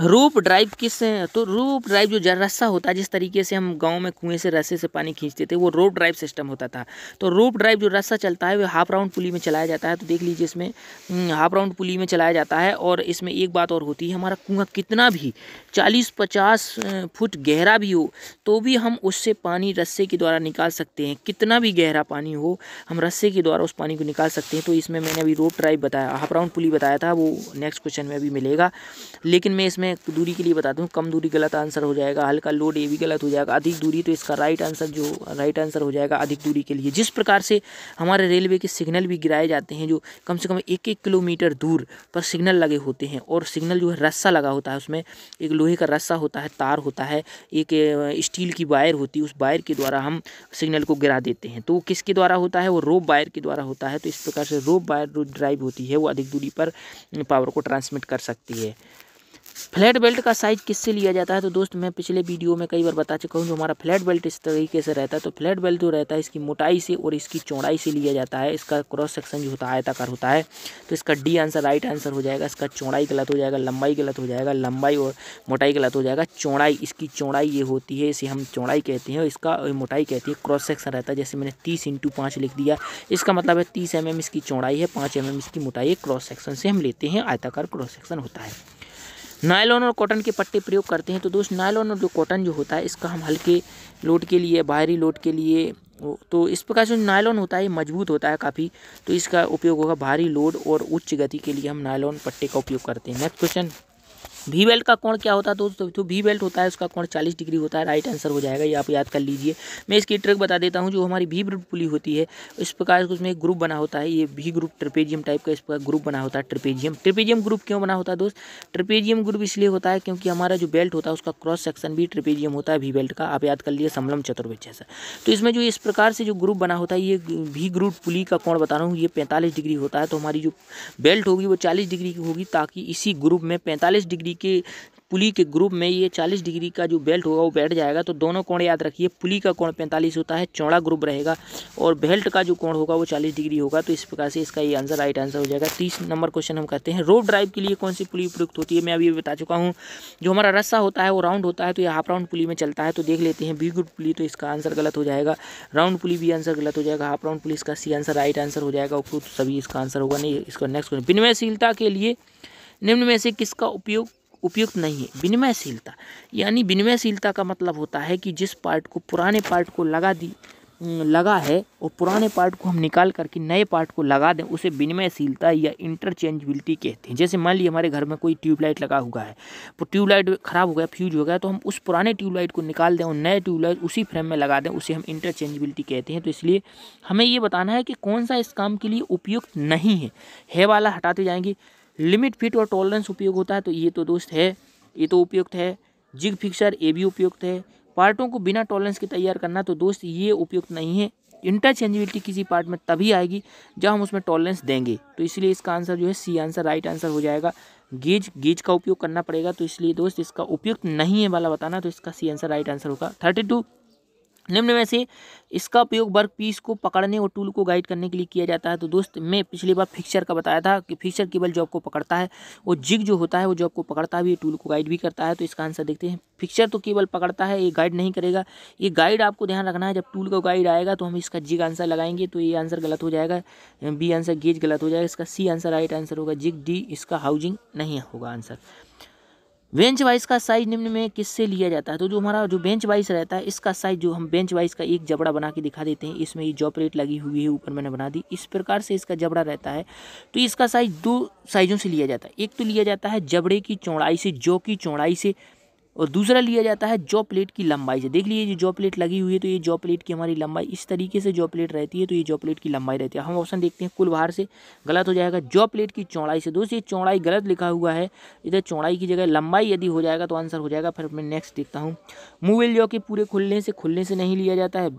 रूप ड्राइव किस तो रूप ड्राइव जो रस्सा होता है जिस तरीके से हम गांव में कुएं से रस्से से पानी खींचते थे वो रोप ड्राइव सिस्टम होता था तो रोप ड्राइव जो रस्सा चलता है वो हाफ राउंड पुली में चलाया जाता है तो देख लीजिए इसमें हम्म, हाफ राउंड पुली में चलाया जाता है और इसमें एक बात और होती है हमारा कुआँ कितना भी चालीस पचास फुट गहरा भी हो तो भी हम उससे पानी रस्से के द्वारा निकाल सकते हैं कितना भी गहरा पानी हो हम रस्से के द्वारा उस पानी को निकाल सकते हैं तो इसमें मैंने अभी रोप ड्राइव बताया हाफ राउंड पुली बताया था वो नेक्स्ट क्वेश्चन में अभी मिलेगा लेकिन मैं इसमें मैं दूरी के लिए बताता हूँ कम दूरी गलत आंसर हो जाएगा हल्का लोड ए भी गलत हो जाएगा अधिक दूरी तो इसका राइट आंसर जो राइट आंसर हो जाएगा अधिक दूरी के लिए जिस प्रकार से हमारे रेलवे के सिग्नल भी गिराए जाते हैं जो कम से कम एक एक किलोमीटर दूर पर सिग्नल लगे होते हैं और सिग्नल जो है रस्सा लगा होता है उसमें एक लोहे का रस्सा होता है तार होता है एक स्टील की वायर होती है उस वायर के द्वारा हम सिग्नल को गिरा देते हैं तो वो किसके द्वारा होता है वो रोप वायर के द्वारा होता है तो इस प्रकार से रोप वायर जो ड्राइव होती है वो अधिक दूरी पर पावर को ट्रांसमिट कर सकती है फ्लैट बेल्ट का साइज किससे लिया जाता है तो दोस्त मैं पिछले वीडियो में कई बार बता चुका हूँ जो हमारा फ्लैट बेल्ट इस तरीके से रहता है तो फ्लैट बेल्ट जो रहता है इसकी मोटाई से और इसकी चौड़ाई से लिया जाता है इसका क्रॉस सेक्शन जो होता है आयताकार होता है तो इसका डी आंसर राइट आंसर हो जाएगा इसका चौड़ाई गलत हो जाएगा लंबाई गलत हो जाएगा लंबाई और मोटाई गलत हो जाएगा चौड़ाई इसकी चौड़ाई ये होती है इसे हम चौड़ाई कहते हैं और इसका मोटाई कहती है क्रॉस सेक्शन रहता है जैसे मैंने तीस इंटू पाँच लिख दिया इसका मतलब है तीस एम इसकी चौड़ाई है पाँच एम इसकी मोटाई क्रॉस सेक्शन से हम लेते हैं आयताकार क्रॉस सेक्शन होता है नायलॉन और कॉटन के पट्टे प्रयोग करते हैं तो दोस्त नायलॉन और जो कॉटन जो होता है इसका हम हल्के लोड के लिए बाहरी लोड के लिए तो इस प्रकार से नायलॉन होता है मजबूत होता है काफ़ी तो इसका उपयोग होगा भारी लोड और उच्च गति के लिए हम नायलॉन पट्टे का उपयोग करते हैं नेक्स्ट क्वेश्चन वी बेल्ट का कोण क्या होता है दोस्तों जो वी बेल्ट होता है उसका कोण चालीस डिग्री होता है राइट आंसर हो जाएगा ये आप याद कर लीजिए मैं इसकी ट्रिक बता देता हूँ जो हमारी वी ब्रुप पुली होती है इस प्रकार उसमें एक ग्रुप बना होता है ये वी ग्रुप ट्रिपेजियम टाइप का इस प्रकार ग्रुप बना होता है ट्रिपेजियम ट्रिपेजियम ग्रुप क्यों बना होता है दोस्त ट्रिपेजियम ग्रुप इसलिए होता है क्योंकि हमारा जो बेल्ट होता है उसका क्रॉस सेक्शन भी ट्रिपेजियम होता है वी बेल्ट का आप याद कर लीजिए समलम चतुर्भुज जैसा तो इसमें जो इस प्रकार से जो ग्रुप बना होता है ये वी ग्रुप पुली का कोण बता रहा हूँ ये पैंतालीस डिग्री होता है तो हमारी जो बेल्ट होगी वो चालीस डिग्री की होगी ताकि इसी ग्रुप में पैंतालीस डिग्री के पुली के ग्रुप में ये 40 डिग्री का जो बेल्ट होगा वो बैठ जाएगा तो दोनों कोण याद रखिए पुली का कोण 45 होता है चौड़ा ग्रुप रहेगा और बेल्ट का जो कोण होगा वो 40 डिग्री होगा तो इस प्रकार से इसका ये आंसर राइट आंसर हो जाएगा तीस नंबर क्वेश्चन हम करते हैं रोड ड्राइव के लिए कौन सी पुली उपयुक्त होती है मैं अभी बता चुका हूँ जो हमारा रस्सा होता है वो राउंड होता है तो ये हाफ राउंड पुली में चलता है तो देख लेते हैं बी ग्रुप पुली तो इसका आंसर गलत हो जाएगा राउंड पुली भी आंसर गलत हो जाएगा हाफ राउंड पुलिस का सी आंसर राइट आंसर हो जाएगा उपयुक्त सभी इसका आंसर होगा नहीं इसका नेक्स्ट क्वेश्चन विनमयशीलता के लिए निम्न में से किसका उपयोग उपयुक्त नहीं है विनिमयशीलता यानी विनिमयशीलता का मतलब होता है कि जिस पार्ट को पुराने पार्ट को लगा दी लगा है और पुराने पार्ट को हम निकाल करके नए पार्ट को लगा दें उसे विनिमयशीलता या इंटरचेंजबिलिटी कहते हैं जैसे मान लीजिए हमारे घर में कोई ट्यूबलाइट लगा हुआ है तो ट्यूबलाइट ख़राब हो गया फ्यूज हो गया तो हम उस पुराने ट्यूबलाइट को निकाल दें और नए ट्यूबलाइट उसी फ्रेम में लगा दें उसे हम इंटरचेंजबिलिटी कहते हैं तो इसलिए हमें ये बताना है कि कौन सा इस काम के लिए उपयुक्त नहीं है है वाला हटाते जाएंगे लिमिट फिट और टॉलरेंस उपयोग होता है तो ये तो दोस्त है ये तो उपयुक्त है जिग फिक्सर ये भी उपयुक्त है पार्टों को बिना टॉलरेंस के तैयार करना तो दोस्त ये उपयुक्त नहीं है इंटरचेंजिबिलिटी किसी पार्ट में तभी आएगी जब हम उसमें टॉलरेंस देंगे तो इसलिए इसका आंसर जो है सी आंसर राइट आंसर हो जाएगा गेज गेज का उपयोग करना पड़ेगा तो इसलिए दोस्त इसका उपयुक्त नहीं है वाला बताना तो इसका सी आंसर राइट आंसर होगा थर्टी टू निम्न में से इसका उपयोग वर्क पीस को पकड़ने और टूल को गाइड करने के लिए किया जाता है तो दोस्त मैं पिछली बार फिक्सर का बताया था कि फिक्सर केवल जॉब को पकड़ता है और जिग जो होता है वो जॉब को पकड़ता भी है टूल को गाइड भी करता है तो इसका आंसर देखते हैं फिक्सर तो केवल पकड़ता है ये गाइड नहीं करेगा ये गाइड आपको ध्यान रखना है जब टूल का गाइड आएगा तो हम इसका जिग आंसर लगाएंगे तो ये आंसर गलत हो जाएगा बी आंसर गेज गलत हो जाएगा इसका सी आंसर राइट आंसर होगा जिग डी इसका हाउजिंग नहीं होगा आंसर बेंच वाइस का साइज निम्न में किससे लिया जाता है तो जो हमारा जो बेंच वाइस रहता है इसका साइज जो हम बेंच वाइस का एक जबड़ा बना के दिखा देते हैं इसमें ये जॉब प्लेट लगी हुई है ऊपर मैंने बना दी इस प्रकार से इसका जबड़ा रहता है तो इसका साइज दो साइज़ों से लिया जाता है एक तो लिया जाता है जबड़े की चौड़ाई से जौ की चौड़ाई से और दूसरा लिया जाता है जॉ प्लेट की लंबाई से देख लीजिए जॉ प्लेट लगी हुई है तो ये जॉ प्लेट की हमारी लंबाई इस तरीके से जॉ प्लेट रहती है तो ये जॉ प्लेट की लंबाई रहती है हम ऑप्शन देखते हैं कुल बाहर से गलत हो जाएगा जॉ प्लेट की चौड़ाई से दोस्त ये चौड़ाई गलत लिखा हुआ है इधर चौड़ाई की जगह लंबाई यदि हो जाएगा तो आंसर हो जाएगा फिर मैं नेक्स्ट देखता हूँ मूवेल जॉ के पूरे खुलने से खुलने से नहीं लिया जाता है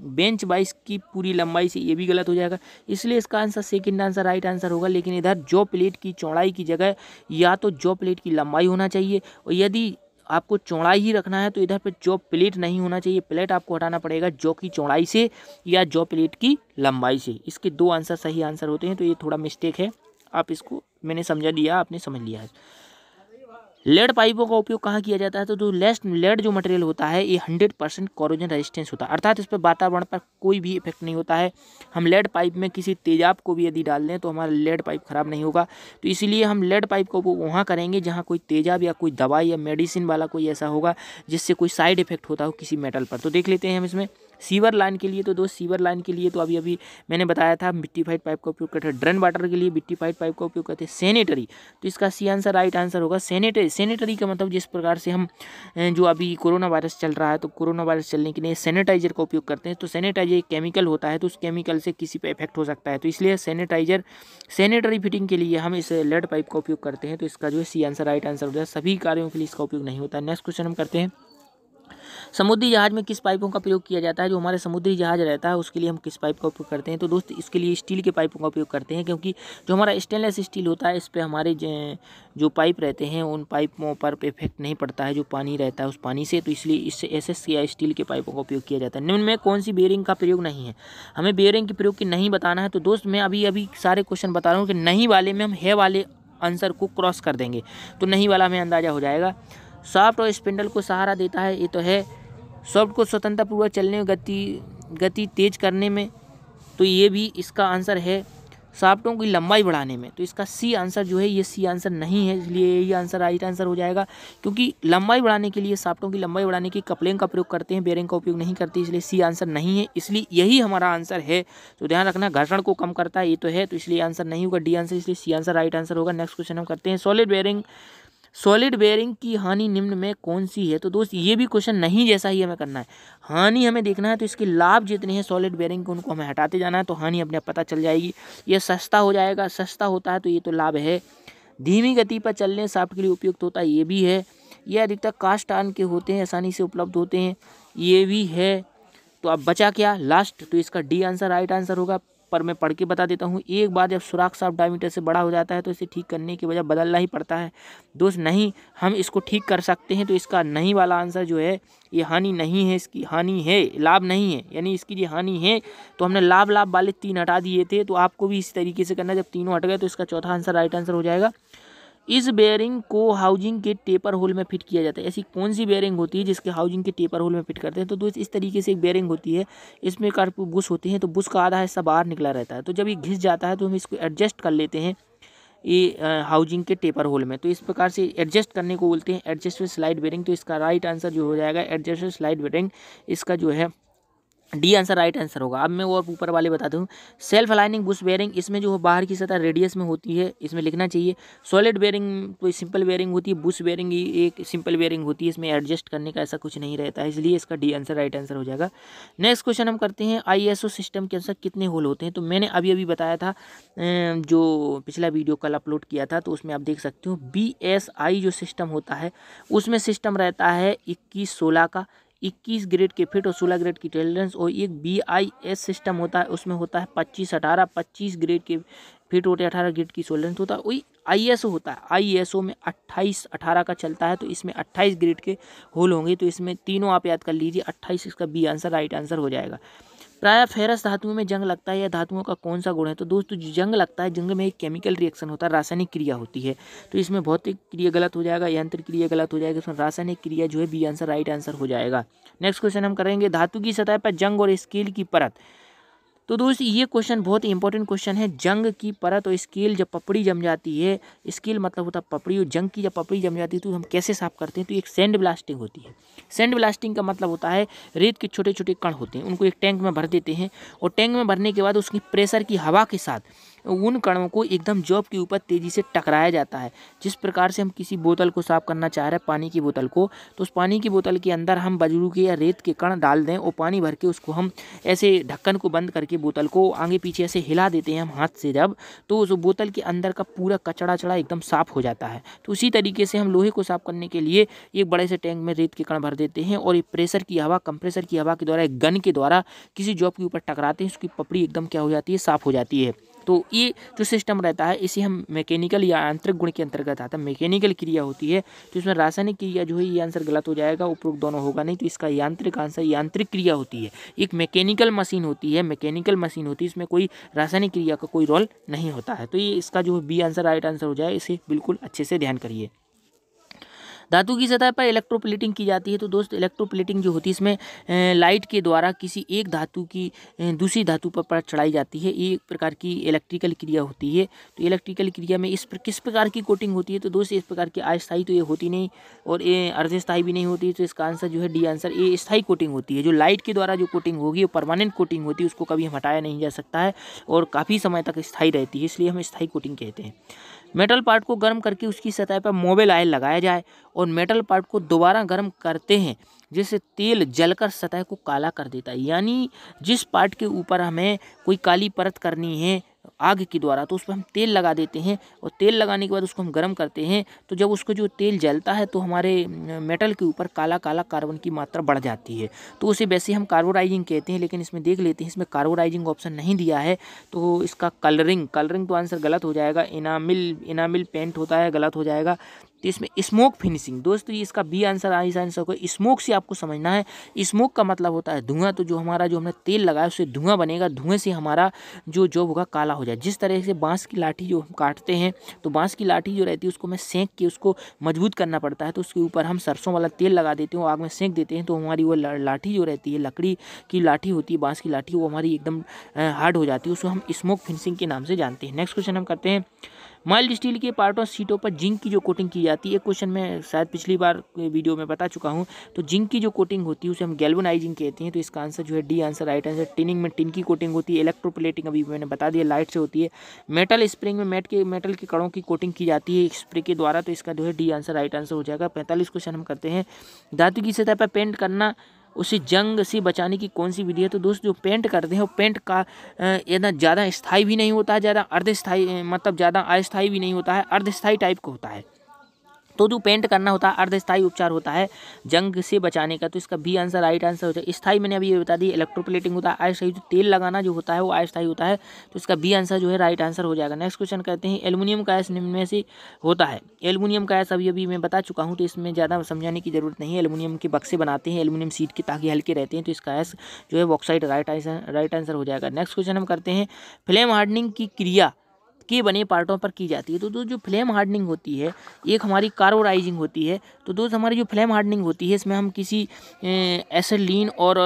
बेंच बाइस की पूरी लंबाई से ये भी गलत हो जाएगा इसलिए इसका answer second answer right answer होगा लेकिन इधर जॉ प्लेट की चौड़ाई की जगह या तो जॉ प्लेट की लंबाई होना चाहिए और यदि आपको चौड़ाई ही रखना है तो इधर पे जो प्लेट नहीं होना चाहिए प्लेट आपको हटाना पड़ेगा जो की चौड़ाई से या जो प्लेट की लंबाई से इसके दो आंसर सही आंसर होते हैं तो ये थोड़ा मिस्टेक है आप इसको मैंने समझा लिया आपने समझ लिया है लेड पाइपों का उपयोग कहाँ किया जाता है तो जो लेस्ट लेड जो मटेरियल होता है ये हंड्रेड परसेंट कॉरोजन रेजिस्टेंस होता है अर्थात इस पर वातावरण पर कोई भी इफेक्ट नहीं होता है हम लेड पाइप में किसी तेजाब को भी यदि डाल दें तो हमारा लेड पाइप ख़राब नहीं होगा तो इसीलिए हम लेड पाइप का उपयोग वहाँ करेंगे जहाँ कोई तेजाब या कोई दवाई या मेडिसिन वाला कोई ऐसा होगा जिससे कोई साइड इफेक्ट होता हो किसी मेटल पर तो देख लेते हैं हम इसमें सीवर लाइन के लिए तो दोस्त सीवर लाइन के लिए तो अभी अभी मैंने बताया था मिट्टीफाइड पाइप का उपयोग करते हैं ड्रन वाटर के लिए मिट्टीफाइड पाइप का उपयोग करते हैं सैनिटरी तो इसका सी आंसर राइट आंसर होगा सैनिटरी सैनिटरी का मतलब जिस प्रकार से हम जो अभी कोरोना वायरस चल रहा है तो कोरोना वायरस चलने के लिए सैनिटाइजर का उपयोग करते हैं तो सैनिटाइजर एक केमिकल होता है तो उस केमिकल से किसी पर इफेक्ट हो सकता है तो इसलिए सैनिटाइजर सैनिटरी फिटिंग के लिए हम इस लेड पाइप का उपयोग करते हैं तो इसका जो है सी आंसर राइट आंसर होता है सभी कार्यों के लिए इसका उपयोग नहीं होता है नेक्स्ट क्वेश्चन हम करते हैं समुद्री जहाज़ में किस पाइपों का प्रयोग किया जाता है जो हमारे समुद्री जहाज़ रहता है उसके लिए हम किस पाइप का उपयोग करते हैं तो दोस्त इसके लिए स्टील के पाइपों का उपयोग करते हैं क्योंकि जो हमारा स्टेनलेस स्टील होता है इस पर हमारे जो पाइप रहते हैं उन पाइपों पर इफेक्ट नहीं पड़ता है जो पानी रहता है उस पानी से तो इसलिए इससे एस या स्टील के पाइपों का उपयोग किया जाता है निम्न में कौन सी बेयरिंग का प्रयोग नहीं है हमें बेयरिंग के प्रयोग की नहीं बताना है तो दोस्त मैं अभी अभी सारे क्वेश्चन बता रहा हूँ कि नहीं वाले में हम है वाले आंसर को क्रॉस कर देंगे तो नहीं वाला हमें अंदाज़ा हो जाएगा साफ्ट और स्पिंडल को सहारा देता है ये तो है सॉफ्ट को पूर्वक चलने गति गति तेज करने में तो ये भी इसका आंसर है साफ्टों की लंबाई बढ़ाने में तो इसका सी आंसर जो है ये सी आंसर नहीं है इसलिए ये आंसर राइट आंसर हो जाएगा क्योंकि लंबाई बढ़ाने के लिए साफ्टों की लंबाई बढ़ाने की कपलिंग का प्रयोग करते हैं बेरिंग का उपयोग नहीं करते इसलिए सी आंसर नहीं है इसलिए यही हमारा आंसर है तो ध्यान रखना घर्षण को कम करता है ये तो है तो इसलिए आंसर नहीं होगा डी आंसर इसलिए सी आंसर राइट आंसर होगा नेक्स्ट क्वेश्चन हम करते हैं सॉलिड बेरिंग सॉलिड बेयरिंग की हानि निम्न में कौन सी है तो दोस्त ये भी क्वेश्चन नहीं जैसा ही हमें करना है हानि हमें देखना है तो इसके लाभ जितने हैं सॉलिड बेयरिंग के उनको हमें हटाते जाना है तो हानि अपने पता चल जाएगी ये सस्ता हो जाएगा सस्ता होता है तो ये तो लाभ है धीमी गति पर चलने साफ्ट के लिए उपयुक्त होता है ये भी है ये अधिकतर कास्ट आन के होते हैं आसानी से उपलब्ध होते हैं ये भी है तो अब बचा क्या लास्ट तो इसका डी आंसर राइट आंसर होगा पर मैं पढ़ के बता देता हूँ एक बार जब सुराख साफ डायमीटर से बड़ा हो जाता है तो इसे ठीक करने की वजह बदलना ही पड़ता है दोस्त नहीं हम इसको ठीक कर सकते हैं तो इसका नहीं वाला आंसर जो है ये हानि नहीं है इसकी हानि है लाभ नहीं है यानी इसकी ये हानि है तो हमने लाभ लाभ वाले तीन हटा दिए थे तो आपको भी इस तरीके से करना जब तीनों हट गए तो इसका चौथा आंसर राइट आंसर हो जाएगा इस बेयरिंग को हाउजिंग के टेपर होल में फिट किया जाता है ऐसी कौन सी बेयरिंग होती है जिसके हाउसिंग के टेपर होल में फिट करते हैं तो दोस्त इस तरीके से एक बेयरिंग होती है इसमें कार बुस होती है तो बुस का आधा हिस्सा बाहर निकला रहता है तो जब ये घिस जाता है तो हम इसको एडजस्ट कर लेते हैं ये हाउसिंग के टेपर होल में तो इस प्रकार से एडजस्ट करने को बोलते हैं एडजस्टेड स्लाइड बेयरिंग तो इसका राइट आंसर जो हो जाएगा एडजस्टेड स्लाइड बेरिंग इसका जो है डी आंसर राइट आंसर होगा अब मैं वो ऊपर वाले बता दूँ सेल्फ अलाइनिंग बुश बेयरिंग इसमें जो बाहर की सतह रेडियस में होती है इसमें लिखना चाहिए सॉलिड बेयरिंग कोई सिंपल बेयरिंग होती है बुश बेयरिंग एक सिंपल बेयरिंग होती है इसमें एडजस्ट करने का ऐसा कुछ नहीं रहता है इसलिए इसका डी आंसर राइट आंसर हो जाएगा नेक्स्ट क्वेश्चन हम करते हैं आई सिस्टम के आंसर कितने होल होते हैं तो मैंने अभी अभी बताया था जो पिछला वीडियो कल अपलोड किया था तो उसमें आप देख सकते हो बी जो सिस्टम होता है उसमें सिस्टम रहता है इक्कीस सोलह का इक्कीस ग्रेड के फिट और सोलह ग्रेड की टेलरेंस और एक बी आई एस सिस्टम होता है उसमें होता है पच्चीस अठारह पच्चीस ग्रेड के फिट होते अठारह ग्रेड की सोलरेंस होता है वही आई एस ओ होता है आई एस ओ में अट्ठाईस अठारह का चलता है तो इसमें अट्ठाईस ग्रेड के होल होंगे तो इसमें तीनों आप याद कर लीजिए अट्ठाईस इसका बी आंसर राइट आंसर हो जाएगा प्राय फेरस धातुओं में जंग लगता है या धातुओं का कौन सा गुण है तो दोस्तों जंग लगता है जंग में एक केमिकल रिएक्शन होता है रासायनिक क्रिया होती है तो इसमें भौतिक क्रिया गलत हो जाएगा यंत्र क्रिया गलत हो जाएगा इसमें रासायनिक क्रिया जो है बी आंसर राइट आंसर हो जाएगा नेक्स्ट क्वेश्चन हम करेंगे धातु की सतह पर जंग और स्केल की परत तो दोस्त ये क्वेश्चन बहुत ही इंपॉर्टेंट क्वेश्चन है जंग की परत और स्केल जब पपड़ी जम जाती है स्केल मतलब होता है पपड़ी और जंग की जब पपड़ी जम जाती है तो हम कैसे साफ करते हैं तो एक सैंड ब्लास्टिंग होती है सैंड ब्लास्टिंग का मतलब होता है रेत के छोटे छोटे कण होते हैं उनको एक टैंक में भर देते हैं और टैंक में भरने के बाद उसकी प्रेशर की हवा के साथ उन कणों को एकदम जॉब के ऊपर तेज़ी से टकराया जाता है जिस प्रकार से हम किसी बोतल को साफ़ करना चाह रहे हैं पानी की बोतल को तो उस पानी की बोतल के अंदर हम बजरू के या रेत के कण डाल दें और पानी भर के उसको हम ऐसे ढक्कन को बंद करके बोतल को आगे पीछे ऐसे हिला देते हैं हम हाथ से जब तो उस बोतल के अंदर का पूरा कचड़ा चड़ा एकदम साफ़ हो जाता है तो उसी तरीके से हम लोहे को साफ़ करने के लिए एक बड़े से टैंक में रेत के कण भर देते हैं और ये प्रेशर की हवा कंप्रेसर की हवा के द्वारा एक गन के द्वारा किसी जॉब के ऊपर टकराते हैं उसकी पपड़ी एकदम क्या हो जाती है साफ़ हो जाती है तो ये जो सिस्टम रहता है इसे हम मैकेनिकल या आंतरिक गुण के अंतर्गत आता है मैकेनिकल क्रिया होती है तो इसमें रासायनिक क्रिया जो है ये आंसर गलत हो जाएगा उपरोक्त दोनों होगा नहीं तो इसका यांत्रिक आंसर यांत्रिक क्रिया होती है एक मैकेनिकल मशीन होती है मैकेनिकल मशीन होती है इसमें कोई रासायनिक क्रिया का कोई रोल नहीं होता है तो ये इसका जो बी आंसर राइट आंसर हो जाए इसे बिल्कुल अच्छे से ध्यान करिए धातु की सतह पर इलेक्ट्रोप्लेटिंग की जाती है तो दोस्त इलेक्ट्रोप्लेटिंग जो होती है इसमें लाइट के द्वारा किसी एक धातु की दूसरी धातु पर चढ़ाई जाती है ये एक प्रकार की इलेक्ट्रिकल क्रिया होती है तो इलेक्ट्रिकल क्रिया में इस पर किस प्रकार की कोटिंग होती है तो दोस्त इस प्रकार की अस्थायी तो ये होती नहीं और ये अर्धस्थायी भी नहीं होती तो इसका आंसर जो है डी आंसर ये स्थायी कोटिंग होती है जो लाइट के द्वारा जो कोटिंग होगी वो परमानेंट कोटिंग होती है उसको कभी हम हटाया नहीं जा सकता है और काफ़ी समय तक स्थायी रहती है इसलिए हम स्थायी कोटिंग कहते हैं मेटल पार्ट को गर्म करके उसकी सतह पर मोबाइल आयल लगाया जाए और मेटल पार्ट को दोबारा गर्म करते हैं जिससे तेल जलकर सतह को काला कर देता है यानी जिस पार्ट के ऊपर हमें कोई काली परत करनी है आग के द्वारा तो उस पर हम तेल लगा देते हैं और तेल लगाने के बाद उसको हम गर्म करते हैं तो जब उसको जो तेल जलता है तो हमारे मेटल के ऊपर काला काला कार्बन की मात्रा बढ़ जाती है तो उसे वैसे हम कार्बोराइजिंग कहते हैं लेकिन इसमें देख लेते हैं इसमें कार्बोराइजिंग ऑप्शन नहीं दिया है तो इसका कलरिंग कलरिंग तो आंसर गलत हो जाएगा इनामिल इनामिल पेंट होता है गलत हो जाएगा तो इसमें स्मोक फिनिशिंग दोस्तों ये इसका बी आंसर इस आंसर को स्मोक से आपको समझना है स्मोक का मतलब होता है धुआं तो जो हमारा जो हमने तेल लगाया उससे धुआं बनेगा धुएं से हमारा जो जो होगा काला हो जाए जिस तरह से बांस की लाठी जो हम काटते हैं तो बांस की लाठी जो रहती है उसको हमें सेंक के उसको मजबूत करना पड़ता है तो उसके ऊपर हम सरसों वाला तेल लगा देते हैं आग में सेंक देते हैं तो हमारी वो लाठी जो रहती है लकड़ी की लाठी होती है बाँस की लाठी वो हमारी एकदम हार्ड हो जाती है उसको हम स्मोक फिनिशिंग के नाम से जानते हैं नेक्स्ट क्वेश्चन हम करते हैं माइल्ड स्टील के पार्ट और सीटों पर जिंक की जो कोटिंग की जाती है क्वेश्चन में शायद पिछली बार वीडियो में बता चुका हूँ तो जिंक की जो कोटिंग होती है उसे हम गैल्वनाइजिंग कहते हैं तो इसका आंसर जो है D answer right answer tinning में टिन की कोटिंग होती है इलेक्ट्रोप्लेटिंग अभी मैंने बता दिया लाइट से होती है मेटल स्प्रिंग में मेट के मेटल के कड़ों की कोटिंग की जाती है स्प्रे के द्वारा तो इसका जो है डी आंसर राइट आंसर हो जाएगा पैंतालीस क्वेश्चन हम करते हैं धातु की सतह पर पेंट करना उसे जंग से बचाने की कौन सी विधि है तो दोस्त जो पेंट करते हैं वो पेंट का इतना ज़्यादा स्थायी भी नहीं होता है ज़्यादा अर्धस्थायी मतलब ज़्यादा अस्थायी भी नहीं होता है अर्धस्थायी टाइप का होता है तो जो पेंट करना होता है अर्धस्थाई उपचार होता है जंग से बचाने का तो इसका बी आंसर राइट आंसर होता है स्थाई मैंने अभी ये बता दी इलेक्ट्रोप्लेटिंग होता है अस्थायी जो तेल लगाना जो होता है वो अस्थायी होता है तो इसका बी आंसर जो है राइट आंसर हो जाएगा नेक्स्ट क्वेश्चन कहते हैं एलुमिनियम का एस निम्न में से होता है एलुमिनियम का एस अभी अभी मैं बता चुका हूँ तो इसमें ज़्यादा समझाने की जरूरत नहीं है एलुमिनियम के बक्से बनाते हैं एलुमिनियम सीट के ताकि हल्के रहते हैं तो इसका एस जो है वॉक्साइड राइट आंसर राइट आंसर हो जाएगा नेक्स्ट क्वेश्चन हम करते हैं फ्लेम हार्डनिंग की क्रिया के बने पार्टों पर की जाती है तो दोस्त जो फ्लेम हार्डनिंग होती है एक हमारी कार्बोराइजिंग होती है तो दोस्त हमारी जो फ्लेम हार्डनिंग होती है इसमें हम किसी एसलिन और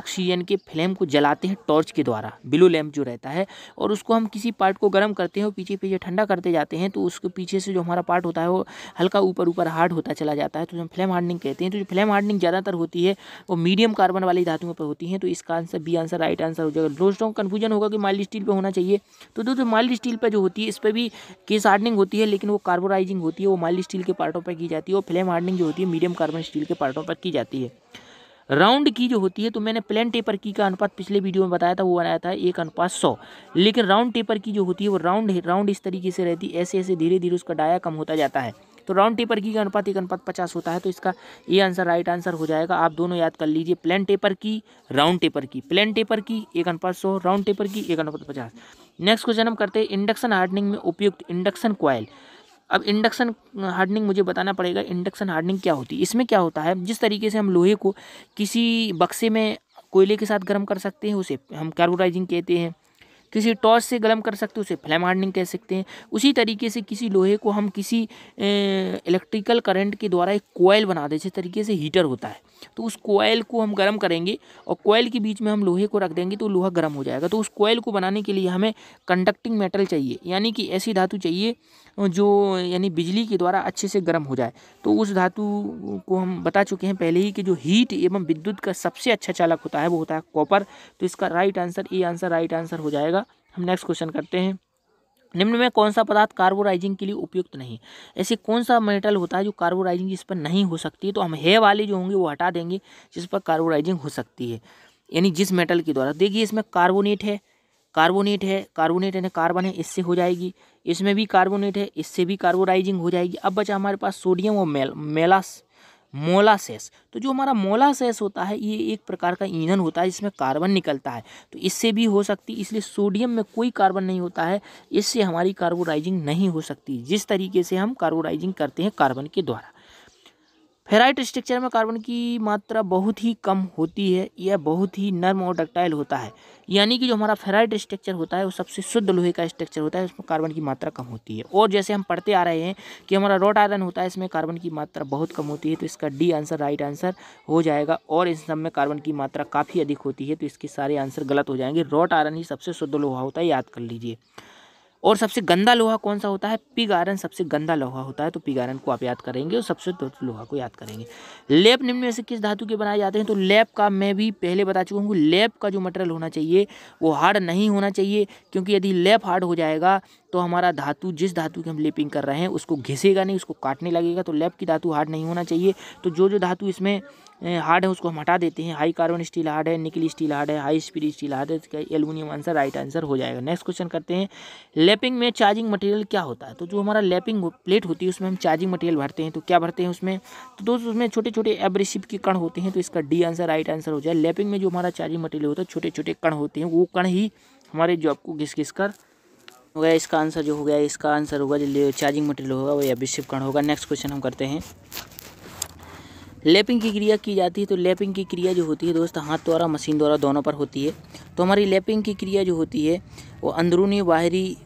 ऑक्सीजन के फ्लेम को जलाते हैं टॉर्च के द्वारा ब्लू लैम्प जो रहता है और उसको हम किसी पार्ट को गर्म करते हैं और पीछे पीछे ठंडा करते जाते हैं तो उसके पीछे से जो हमारा पार्ट होता है वो हल्का ऊपर ऊपर हार्ड होता चला जाता है तो हम फ्लेम हार्डनिंग कहते हैं तो जो फ्लेम हार्डनिंग ज़्यादातर होती है वो मीडियम कार्बन वाली धातुओं पर होती है तो इसका answer B answer right answer हो जाएगा दोस्तों कन्फ्यूजन होगा कि माइल्ड स्टील पर होना चाहिए तो दोस्तों माइल्ड स्टील पर जो होती है इस पर भी केस हार्डनिंग होती है लेकिन वो कार्बोराइजिंग होती है वो माइल स्टील के पार्टों पर की जाती है और फ्लेम हार्डनिंग जो होती है मीडियम कार्बन स्टील के पार्टों पर की जाती है राउंड की जो होती है तो मैंने प्लेन टेपर की का अनुपात पिछले वीडियो में बताया था वो बनाया था एक अनुपात सौ लेकिन राउंड टेपर की जो होती है वो राउंड राउंड इस तरीके से रहती है ऐसे ऐसे धीरे धीरे उसका डाया कम होता जाता है तो राउंड टेपर की का अनुपात एक अनुपात पचास होता है तो इसका ये आंसर राइट आंसर हो जाएगा आप दोनों याद कर लीजिए प्लेन टेपर की राउंड टेपर की प्लेन टेपर की एक अनुपात सौ राउंड टेपर की एक अनुपात पचास नेक्स्ट क्वेश्चन हम करते हैं इंडक्शन हार्डनिंग में उपयुक्त इंडक्शन क्वाइल अब इंडक्शन हार्डनिंग मुझे बताना पड़ेगा इंडक्शन हार्डनिंग क्या होती है इसमें क्या होता है जिस तरीके से हम लोहे को किसी बक्से में कोयले के साथ गर्म कर सकते हैं उसे हम कार्बोराइजिंग कहते हैं किसी टॉर्च से गर्म कर सकते हैं उसे फ्लेम हार्डनिंग कह सकते हैं उसी तरीके से किसी लोहे को हम किसी इलेक्ट्रिकल करंट के द्वारा एक कोयल बना दें जिस तरीके से हीटर होता है तो उस कोयल को हम गर्म करेंगे और कोयल के बीच में हम लोहे को रख देंगे तो लोहा गर्म हो जाएगा तो उस कोयल को बनाने के लिए हमें कंडक्टिंग मेटल चाहिए यानी कि ऐसी धातु चाहिए जो यानी बिजली के द्वारा अच्छे से गर्म हो जाए तो उस धातु को हम बता चुके हैं पहले ही कि जो हीट एवं विद्युत का सबसे अच्छा चालक होता है वो होता है कॉपर तो इसका right answer A answer right answer हो जाएगा हम नेक्स्ट क्वेश्चन करते हैं निम्न में कौन सा पदार्थ कार्बोराइजिंग के लिए उपयुक्त नहीं ऐसे कौन सा मेटल होता है जो कार्बोराइजिंग जिस पर नहीं हो सकती है तो हम हे वाले जो होंगे वो हटा देंगे जिस पर कार्बोराइजिंग हो सकती है यानी जिस मेटल के द्वारा देखिए इसमें कार्बोनेट है कार्बोनेट है कार्बोनेट यानी कार्बन है इससे हो जाएगी इसमें भी कार्बोनेट है इससे भी कार्बोराइजिंग हो जाएगी अब बचा हमारे पास सोडियम और मेल मेलास मोलासेस तो जो हमारा मोलासेस होता है ये एक प्रकार का ईंधन होता है जिसमें कार्बन निकलता है तो इससे भी हो सकती इसलिए सोडियम में कोई कार्बन नहीं होता है इससे हमारी कार्बोराइजिंग नहीं हो सकती जिस तरीके से हम कार्बोराइजिंग करते हैं कार्बन के द्वारा फेराइट स्ट्रक्चर में कार्बन की मात्रा बहुत ही कम होती है यह बहुत ही नर्म और डक्टाइल होता है यानी कि जो हमारा फेराइट स्ट्रक्चर होता है वो सबसे शुद्ध लोहे का स्ट्रक्चर होता है उसमें कार्बन की मात्रा कम होती है और जैसे हम पढ़ते आ रहे हैं कि हमारा रोट आयरन होता है इसमें कार्बन की मात्रा बहुत कम होती है तो इसका डी आंसर राइट आंसर हो जाएगा और इन सब में कार्बन की मात्रा काफ़ी अधिक होती है तो इसके सारे आंसर गलत हो जाएंगे रोट आयरन ही सबसे शुद्ध लोहा होता है याद कर लीजिए और सबसे गंदा लोहा कौन सा होता है पिग आयरन सबसे गंदा लोहा होता है तो पिग आयरन को आप याद करेंगे और सबसे तो लोहा को याद करेंगे लेप निम्न में से किस धातु के बनाए जाते हैं तो लेप का मैं भी पहले बता चुका हूँ लेप का जो मटेरियल होना चाहिए वो हार्ड नहीं होना चाहिए क्योंकि यदि लेप हार्ड हो जाएगा तो हमारा धातु जिस धातु की हम लेपिंग कर रहे हैं उसको घिसेगा नहीं उसको काटने लगेगा तो लेप की धातु हार्ड नहीं होना चाहिए तो जो जो धातु इसमें हार्ड है उसको हम हटा देते हैं हाई कार्बन स्टील हार्ड है निकली स्टील हार्ड है हाई स्पीड स्टील हार्ड है इसका एलुमिनियम आंसर राइट आंसर हो जाएगा नेक्स्ट क्वेश्चन करते हैं लैपिंग में चार्जिंग मटेरियल क्या होता है तो जो हमारा लैपिंग प्लेट होती है उसमें हम चार्जिंग मटेरियल भरते हैं तो क्या भरते हैं उसमें तो दोस्तों उसमें छोटे छोटे एब्रेसिव के कण होते हैं तो इसका डी आंसर राइट आंसर हो जाए लैपिंग में जो हमारा चार्जिंग मटेरियल होता है छोटे छोटे कण होते हैं वो कण ही हमारे जॉब को घिस घिस कर हो गया इसका आंसर जो हो गया इसका आंसर होगा जो चार्जिंग मटेरियल होगा वो एब्रेसिव कण होगा नेक्स्ट क्वेश्चन हम करते हैं लेपिंग की क्रिया की जाती है तो लेपिंग की क्रिया जो होती है दोस्त हाथ द्वारा मशीन द्वारा दोनों पर होती है तो हमारी लेपिंग की क्रिया जो होती है वो अंदरूनी बाहरी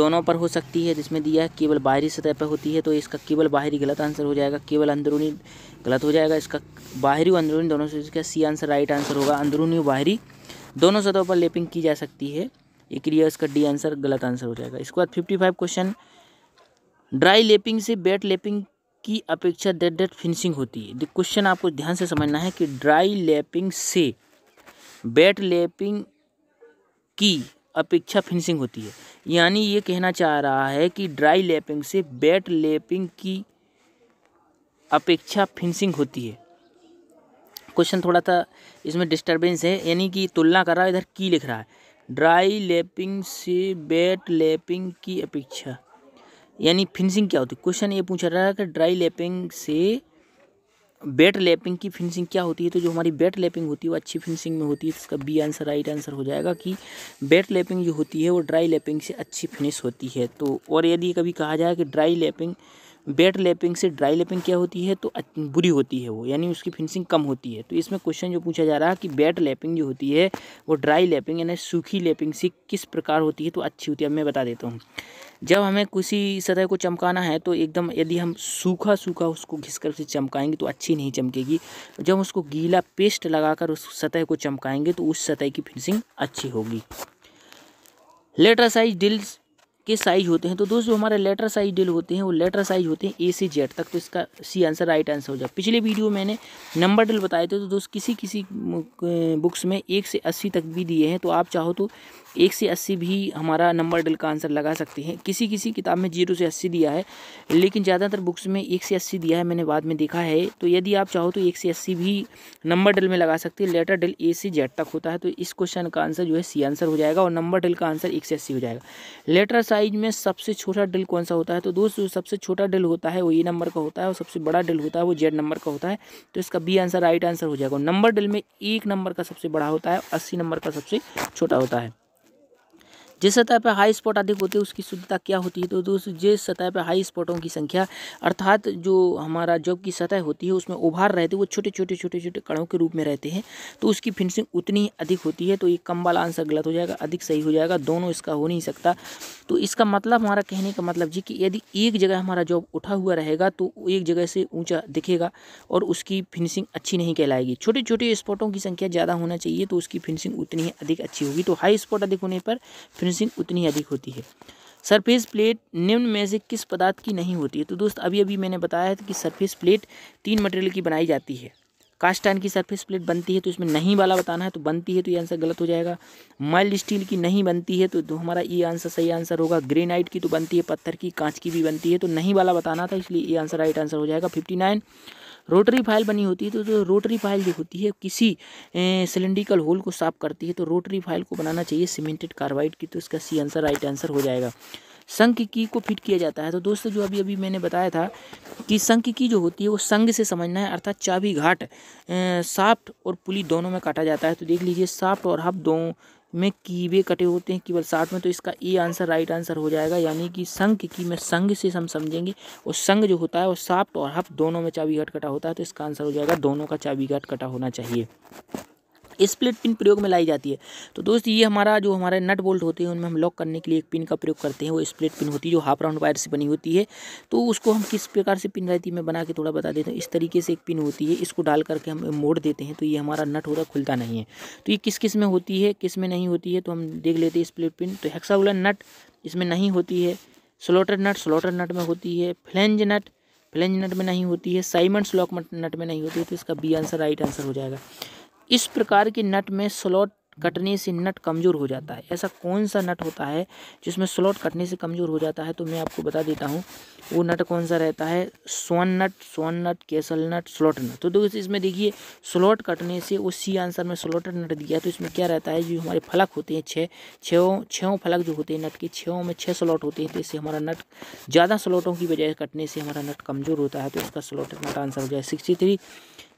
दोनों पर हो सकती है जिसमें दिया केवल बाहरी सतह पर होती है तो इसका केवल बाहरी गलत आंसर हो जाएगा केवल अंदरूनी गलत हो जाएगा इसका बाहरी और अंदरूनी दोनों से इसका सी आंसर राइट आंसर होगा अंदरूनी बाहरी दोनों सतहों पर लेपिंग की जा सकती है ये क्रिया इसका डी आंसर गलत आंसर हो जाएगा इसके बाद fifty five question dry lapping से बेट लेपिंग की अपेक्षा डेट डेट फिनिशिंग होती है क्वेश्चन आपको ध्यान से समझना है कि ड्राई लैपिंग से बेट लैपिंग की अपेक्षा फिनिशिंग होती है यानी ये कहना चाह रहा है कि ड्राई लैपिंग से बेट लैपिंग की अपेक्षा फिनिशिंग होती है क्वेश्चन थोड़ा सा इसमें डिस्टर्बेंस है यानी कि तुलना कर रहा है इधर की लिख रहा है ड्राई लैपिंग से बेट लैपिंग की अपेक्षा यानी फिनिशिंग क्या होती है क्वेश्चन ये पूछा रहा है कि ड्राई लेपिंग से बेट लेपिंग की फिनिशिंग क्या होती है तो जो हमारी बेट लेपिंग होती है वो अच्छी फिनिशिंग में होती है तो इसका बी आंसर राइट आंसर हो जाएगा कि बेट लेपिंग जो होती है वो ड्राई लेपिंग से अच्छी फिनिश होती है तो और यदि कभी कहा जाए कि ड्राई लेपिंग बेट लेपिंग से ड्राई लेपिंग क्या होती है तो बुरी होती है वो यानी उसकी फिनिशिंग कम होती है तो इसमें क्वेश्चन जो पूछा जा रहा है कि बेट लेपिंग जो होती है वो ड्राई लेपिंग यानी सूखी लेपिंग से किस प्रकार होती है तो अच्छी होती है अब मैं बता देता हूँ जब हमें किसी सतह को चमकाना है तो एकदम यदि हम सूखा सूखा उसको घिस कर उसे चमकाएंगे तो अच्छी नहीं चमकेगी जब उसको गीला पेस्ट लगाकर उस सतह को चमकाएंगे तो उस सतह की फिनिशिंग अच्छी होगी लेटर साइज डिल्स के साइज होते हैं तो दोस्त जो हमारे लेटर साइज डिल होते हैं वो लेटर साइज होते हैं ए से जेड तक तो इसका सी आंसर राइट आंसर हो जाए पिछले वीडियो में मैंने नंबर डिल बताए थे तो दोस्त किसी किसी बुक्स में एक से अस्सी तक भी दिए हैं तो आप चाहो तो एक से अस्सी भी हमारा नंबर डल का आंसर लगा सकते हैं किसी किसी किताब में जीरो से अस्सी दिया है लेकिन ज़्यादातर बुक्स में एक से अस्सी दिया है मैंने बाद में देखा है तो यदि आप चाहो तो एक से अस्सी भी नंबर डल में लगा सकते हैं लेटर डल ए से जेड तक होता है तो इस क्वेश्चन का आंसर जो है सी आंसर हो जाएगा और नंबर डल का आंसर एक से अस्सी हो जाएगा लेटर साइज में सबसे छोटा डल कौन सा होता है तो दोस्त सबसे छोटा डल होता है वो ए नंबर का होता है और सबसे बड़ा डल होता है वो जेड नंबर का होता है तो इसका बी आंसर राइट आंसर हो जाएगा नंबर डल में एक नंबर का सबसे बड़ा होता है अस्सी नंबर का सबसे छोटा होता है जिस सतह पर हाई स्पॉट अधिक होते हैं उसकी शुद्धता क्या होती है तो दोस्तों जिस सतह पर हाई स्पॉटों की संख्या अर्थात जो हमारा जब की सतह होती है उसमें उभार रहते वो छोटे छोटे छोटे छोटे कणों के रूप में रहते हैं तो उसकी फिनिशिंग उतनी अधिक होती है तो ये कम वाला आंसर गलत हो जाएगा अधिक सही हो जाएगा दोनों इसका हो नहीं सकता तो इसका मतलब हमारा कहने का मतलब जी कि यदि एक जगह हमारा जॉब उठा हुआ रहेगा तो एक जगह से ऊँचा दिखेगा और उसकी फिनिशिंग अच्छी नहीं कहलाएगी छोटे छोटे स्पॉटों की संख्या ज़्यादा होना चाहिए तो उसकी फिनिशिंग उतनी ही अधिक अच्छी होगी तो हाई स्पॉट अधिक होने पर फिन फिनिशिंग उतनी अधिक होती है सरफेस प्लेट निम्न में से किस पदार्थ की नहीं होती है तो दोस्त अभी अभी मैंने बताया है कि सरफेस प्लेट तीन मटेरियल की बनाई जाती है कास्ट की सरफेस प्लेट बनती है तो इसमें नहीं वाला बताना है तो बनती है तो ये आंसर गलत हो जाएगा माइल्ड स्टील की नहीं बनती है तो हमारा ये आंसर सही आंसर होगा ग्रेनाइट की तो बनती है पत्थर की कांच की भी बनती है तो नहीं वाला बताना था इसलिए ये आंसर राइट आंसर हो जाएगा फिफ्टी नाइन रोटरी फाइल बनी होती है तो जो रोटरी फाइल जो होती है किसी सिलेंड्रिकल होल को साफ करती है तो रोटरी फाइल को बनाना चाहिए सीमेंटेड कार्बाइड की तो इसका सी आंसर राइट आंसर हो जाएगा संघ की को फिट किया जाता है तो दोस्तों जो अभी अभी मैंने बताया था कि संघ की जो होती है वो संघ से समझना है अर्थात चाबी घाट साफ्ट और पुली दोनों में काटा जाता है तो देख लीजिए साफ्ट और हब दो में कीवे कटे होते हैं केवल साठ में तो इसका ए आंसर राइट आंसर हो जाएगा यानी कि संघ की में संघ से हम समझेंगे और संघ जो होता है वो साफ्ट और हफ दोनों में चाबी घाट कटा होता है तो इसका आंसर हो जाएगा दोनों का चाबी घाट कटा होना चाहिए स्प्लिट पिन प्रयोग में लाई जाती है तो दोस्त ये हमारा जो हमारे नट बोल्ट होते हैं उनमें हम लॉक करने के लिए एक पिन का प्रयोग करते हैं वो स्प्लिट पिन होती है जो हाफ राउंड वायर से बनी होती है तो उसको हम किस प्रकार से पिन रहती है मैं बना के थोड़ा बता देता हूँ इस तरीके से एक पिन होती है इसको डाल करके हम मोड़ देते हैं तो ये हमारा नट होता खुलता नहीं है तो ये किस किस में होती है किस में नहीं होती है तो हम देख लेते हैं स्प्लिट पिन तो हेक्सागुलर नट इसमें नहीं होती है स्लोटर नट स्लोटर नट में होती है फ्लेंज नट फ्लेंज नट में नहीं होती है साइमंड स्लॉक नट में नहीं होती है तो इसका बी आंसर राइट आंसर हो जाएगा इस प्रकार के नट में स्लॉट कटने से नट कमज़ोर हो जाता है ऐसा कौन सा नट होता है जिसमें स्लॉट कटने से कमज़ोर हो जाता है तो मैं आपको बता देता हूँ वो नट कौन सा रहता है सोन नट सोन नट केसल नट स्लॉट नट तो दोस्तों इसमें देखिए स्लॉट कटने से वो सी आंसर में स्लॉटेड नट दिया तो इसमें क्या रहता है जो हमारे फलक होते हैं छः छों छः फलक जो होते हैं नट के छों में छः स्लॉट होते हैं तो इससे हमारा नट ज़्यादा स्लॉटों की बजाय कटने से हमारा नट कमज़ोर होता है तो इसका स्लॉटेड नट आंसर हो जाए सिक्सटी थ्री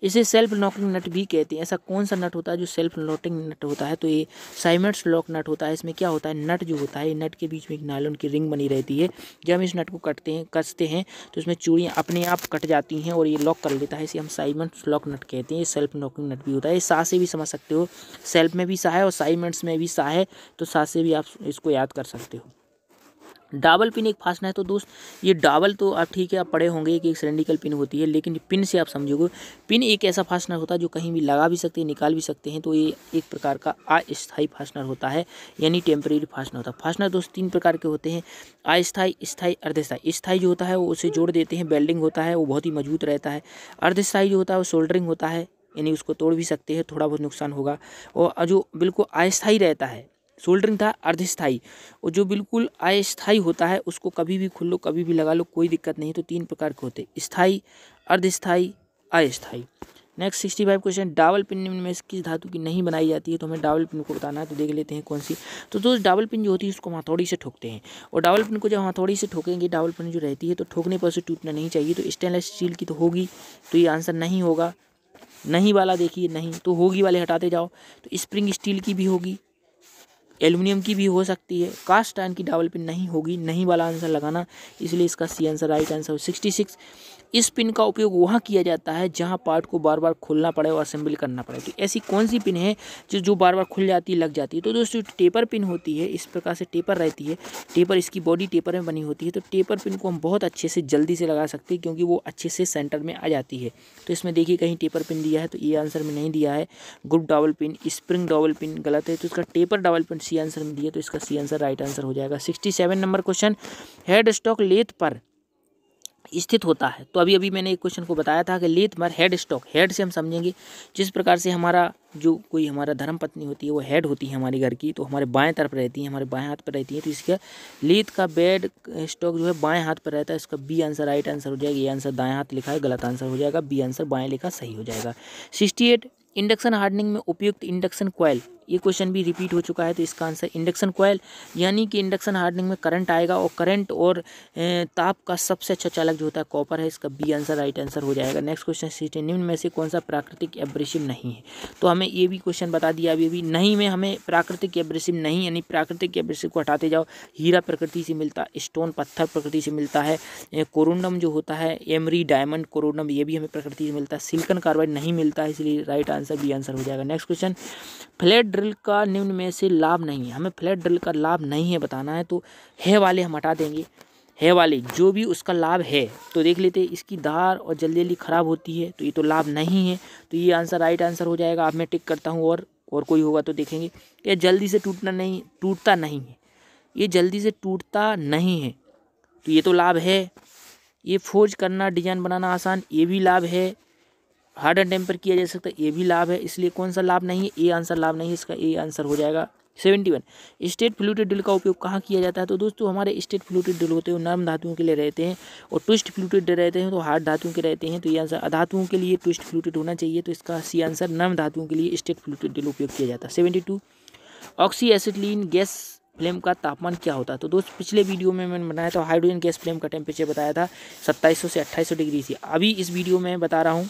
इसे सेल्फ लॉकिंग नट भी कहते हैं ऐसा कौन सा नट होता है जो सेल्फ लॉकिंग नट होता है तो ये साइमेट्स लॉक नट होता है इसमें क्या होता है नट जो होता है नट के बीच में एक नायलॉन की रिंग बनी रहती है जब हम इस नट को कटते हैं कसते हैं तो इसमें चूड़ियाँ अपने आप कट जाती हैं और ये लॉक कर लेता है इसे हम साइमेंट्स लॉक नट कहते हैं ये सेल्फ लॉकिंग नट भी होता है सा से भी समझ सकते हो सेल्फ में भी सा है और साइमेंट्स में भी सा है तो सा से भी आप इसको याद कर सकते हो डबल पिन एक फास्टनर है तो दोस्त ये डबल तो आप ठीक है आप पढ़े होंगे कि एक सिलेंडिकल पिन होती है लेकिन पिन से आप समझोगे पिन एक ऐसा फास्टनर होता है जो कहीं भी लगा भी सकते हैं निकाल भी सकते हैं तो ये एक प्रकार का अस्थायी फास्टनर होता है यानी टेम्परेरी फास्टनर होता है फास्टनर दोस्त तीन प्रकार के होते हैं अस्थायी स्थायी अर्धस्थायी स्थायी जो होता है वो उसे जोड़ देते हैं बेल्डिंग होता है वो बहुत ही मजबूत रहता है अर्धस्थायी जो होता है वो सोल्डरिंग होता है यानी उसको तोड़ भी सकते हैं थोड़ा बहुत नुकसान होगा और जो बिल्कुल अस्थायी रहता है शोल्डरिंग था अर्धस्थाई और जो बिल्कुल अस्थाई होता है उसको कभी भी खुल लो कभी भी लगा लो कोई दिक्कत नहीं तो तीन प्रकार के होते स्थाई अर्धस्थाई अस्थाई next sixty five question double pin में किस धातु की नहीं बनाई जाती है तो हमें डाबल पिन को बताना है तो देख लेते हैं कौन सी तो दोस्त डाबल पिन जो होती है उसको हम हथौड़ी से ठोकते हैं और डाबल पिन को जब हम हथौड़ी से ठोकेंगे डाबल पिन जो रहती है तो ठोकने पर उसे टूटना नहीं चाहिए तो स्टेनलेस स्टील की तो होगी तो ये आंसर नहीं होगा नहीं वाला देखिए नहीं तो होगी वाले हटाते जाओ तो स्प्रिंग स्टील की भी होगी एल्यूमिनियम की भी हो सकती है कास्ट आयन की डबल पिन नहीं होगी नहीं वाला आंसर लगाना इसलिए इसका C answer right answer sixty six इस पिन का उपयोग वहाँ किया जाता है जहाँ पार्ट को बार बार खोलना पड़े और असेंबल करना पड़े तो ऐसी कौन सी पिन है जो जो बार बार खुल जाती है लग जाती है तो दोस्तों टेपर पिन होती है इस प्रकार से टेपर रहती है टेपर इसकी बॉडी टेपर में बनी होती है तो टेपर पिन को हम बहुत अच्छे से जल्दी से लगा सकते हैं क्योंकि वो अच्छे से सेंटर में आ जाती है तो इसमें देखिए कहीं टेपर पिन दिया है तो ये आंसर में नहीं दिया है groove double pin spring double pin गलत है तो इसका taper double pin C answer में दिया तो इसका सी आंसर राइट आंसर हो जाएगा सिक्सटी सेवन नंबर क्वेश्चन हेड स्टॉक लेथ पर स्थित होता है तो अभी अभी मैंने एक क्वेश्चन को बताया था कि लेथ मर हेड स्टॉक हेड से हम समझेंगे जिस प्रकार से हमारा जो कोई हमारा धर्म पत्नी होती है वो हेड होती है हमारे घर की तो हमारे बाएं तरफ रहती है हमारे बाएं हाथ पर रहती है तो इसका लेत का बेड स्टॉक जो है बाएं हाथ पर रहता है इसका बी आंसर राइट आंसर हो जाएगा ये आंसर दाएँ हाथ लिखा है गलत आंसर हो जाएगा बी आंसर बाएँ लिखा सही हो जाएगा सिक्सटी इंडक्शन हार्डनिंग में उपयुक्त इंडक्शन कॉयल ये क्वेश्चन भी रिपीट हो चुका है तो इसका आंसर इंडक्शन कोयल यानी कि इंडक्शन हार्डनिंग में करंट आएगा और करंट और ताप का सबसे अच्छा चालक जो होता है कॉपर है इसका बी आंसर राइट आंसर हो जाएगा नेक्स्ट क्वेश्चन सिक्सटी निम्न में से कौन सा प्राकृतिक एब्रेसिव नहीं है तो हमें ये भी क्वेश्चन बता दिया अभी अभी नहीं में हमें प्राकृतिक एब्रेसिव नहीं यानी प्राकृतिक एब्रेसिव को हटाते जाओ हीरा प्रकृति से मिलता स्टोन पत्थर प्रकृति से मिलता है कोरोडम जो होता है एमरी डायमंड कोरोडम ये भी हमें प्रकृति से मिलता है सिल्कन कार्बाइड नहीं मिलता है इसलिए राइट आंसर बी आंसर हो जाएगा नेक्स्ट क्वेश्चन फ्लैट ड्रिल का निम्न में से लाभ नहीं है हमें फ्लैट ड्रिल का लाभ नहीं है बताना है तो है वाले हम हटा देंगे है वाले जो भी उसका लाभ है तो देख लेते इसकी धार और जल्दी जल्दी ख़राब होती है तो ये तो लाभ नहीं है तो ये आंसर राइट आंसर हो जाएगा आप मैं टिक करता हूँ और और कोई होगा तो देखेंगे ये जल्दी से टूटना नहीं टूटता नहीं है ये जल्दी से टूटता नहीं है तो ये तो लाभ है ये फोर्ज करना डिजाइन बनाना आसान ये भी लाभ है हार्ड एंड पर किया जा सकता है ये भी लाभ है इसलिए कौन सा लाभ नहीं है ए आंसर लाभ नहीं है इसका ए आंसर हो जाएगा seventy one straight fluted drill का उपयोग कहाँ किया जाता है तो दोस्तों हमारे स्टेट फ्लूटेड ड्रिल होते हैं नर्म धातुओं के लिए रहते हैं और ट्विस्ट फ्लूटेड रहते हैं तो हार्ड धातुओं के रहते हैं तो ये आंसर अधातुओं के लिए ट्विस्ट फ्लूटेड होना चाहिए तो इसका सी आंसर नर्म धातुओं के लिए स्टेट फ्लूटेड ड्रिल उपयोग किया जाता है seventy two oxy acetylene gas flame का तापमान क्या होता है तो दोस्त पिछले वीडियो में मैंने बनाया था हाइड्रोजन गैस फ्लेम का टेम्परेचर बताया था सत्ताईस से अट्ठाईस डिग्री थी अभी इस वीडियो में बता रहा हूँ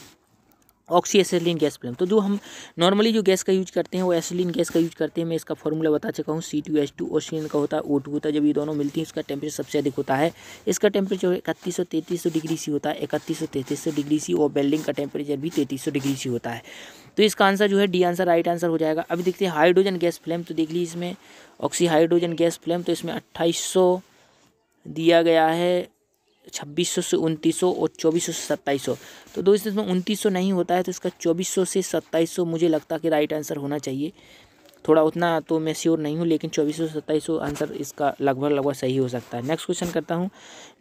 ऑक्सी एसिलिन गैस फ्लेम तो जो हम नॉर्मली जो गैस का यूज करते हैं वो एसिलिन गैस का यूज करते हैं मैं इसका फॉर्मूला बता चुका हूँ C two H two oxygen का होता है ओ टू होता है जब ये दोनों मिलती हैं उसका टेम्परेचर सबसे अधिक होता है इसका टेम्परेचर इकतीस सौ तैतीस सौ डिग्री सी होता है इकतीस सौ तैंतीस सौ डिग्री सी और बेल्डिंग का टेम्परेचर भी तैतीस सौ डिग्री सी होता है तो इसका आंसर जो है डी आंसर राइट आंसर हो जाएगा अभी देखते हैं हाइड्रोजन गैस फ्लेम तो देख लीजिए इसमें ऑक्सी हाइड्रोजन गैस फ्लेम तो इसमें अट्ठाईस दिया गया है छब्बीस सौ से उनतीस सौ और चौबीस सौ से सत्ताईस सौ तो दोस्तों इसमें उनतीस सौ नहीं होता है तो इसका चौबीस सौ से सत्ताईस सौ मुझे लगता है कि राइट आंसर होना चाहिए थोड़ा उतना तो मैं श्योर नहीं हूँ लेकिन चौबीस सौ आंसर इसका लगभग लगभग सही हो सकता है नेक्स्ट क्वेश्चन करता हूँ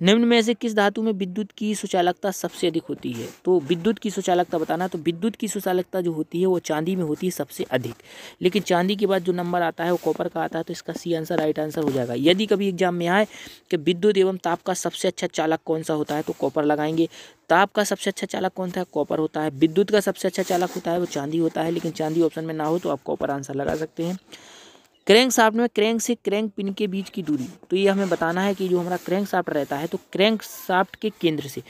निम्न में से किस धातु में विद्युत की सुचालकता सबसे अधिक होती है तो विद्युत की सुचालकता बताना तो विद्युत की सुचालकता जो होती है वो चांदी में होती है सबसे अधिक लेकिन चांदी के बाद जो नंबर आता है वो कॉपर का आता है तो इसका सी आंसर राइट आंसर हो जाएगा यदि कभी एग्जाम में आए कि विद्युत एवं ताप का सबसे अच्छा चालक कौन सा होता है तो कॉपर लगाएंगे ताप का सबसे अच्छा चालक कौन था कॉपर होता है विद्युत का सबसे अच्छा चालक होता है वो चांदी होता है लेकिन चांदी ऑप्शन में ना हो तो आप कॉपर आंसर लगा सकते हैं क्रैंक साफ्ट में क्रैंक से क्रैंक पिन के बीच की दूरी तो ये हमें बताना है कि जो हमारा क्रैंक साफ्ट रहता है तो क्रैंक साफ्ट के केंद्र से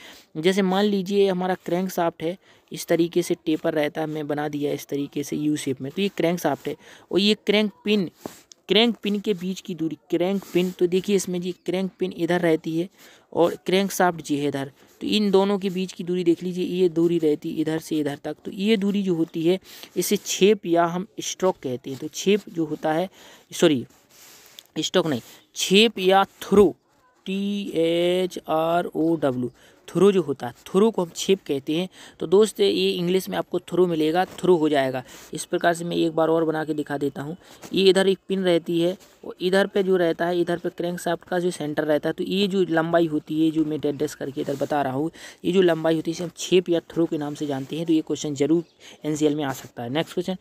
जैसे मान लीजिए हमारा क्रैंक साफ्ट है इस तरीके से टेपर रहता है मैं बना दिया इस तरीके से यू शेप में तो ये क्रैंक साफ्ट है और ये क्रैंक पिन क्रैंक पिन के बीच की दूरी क्रैंक पिन तो देखिए इसमें जी क्रैंक पिन इधर रहती है और क्रैंक साफ्ट जी है इधर तो इन दोनों के बीच की दूरी देख लीजिए ये दूरी रहती इधर से इधर तक तो ये दूरी जो होती है इसे छेप या हम स्ट्रोक कहते हैं तो छेप जो होता है सॉरी स्ट्रोक नहीं छेप या throw T H R O W throw जो होता है थ्रो को हम छिप कहते हैं तो दोस्त ये इंग्लिश में आपको थ्रो मिलेगा थ्रो हो जाएगा इस प्रकार से मैं एक बार और बना के दिखा देता हूँ ये इधर एक पिन रहती है और इधर पे जो रहता है इधर पे क्रैंक साफ्ट का जो सेंटर रहता है तो ये जो लंबाई होती है जो मैं डेडेस करके इधर बता रहा हूँ ये जो लंबाई होती है इसे हम छिप या थ्रो के नाम से जानते हैं तो ये क्वेश्चन जरूर एन में आ सकता है नेक्स्ट क्वेश्चन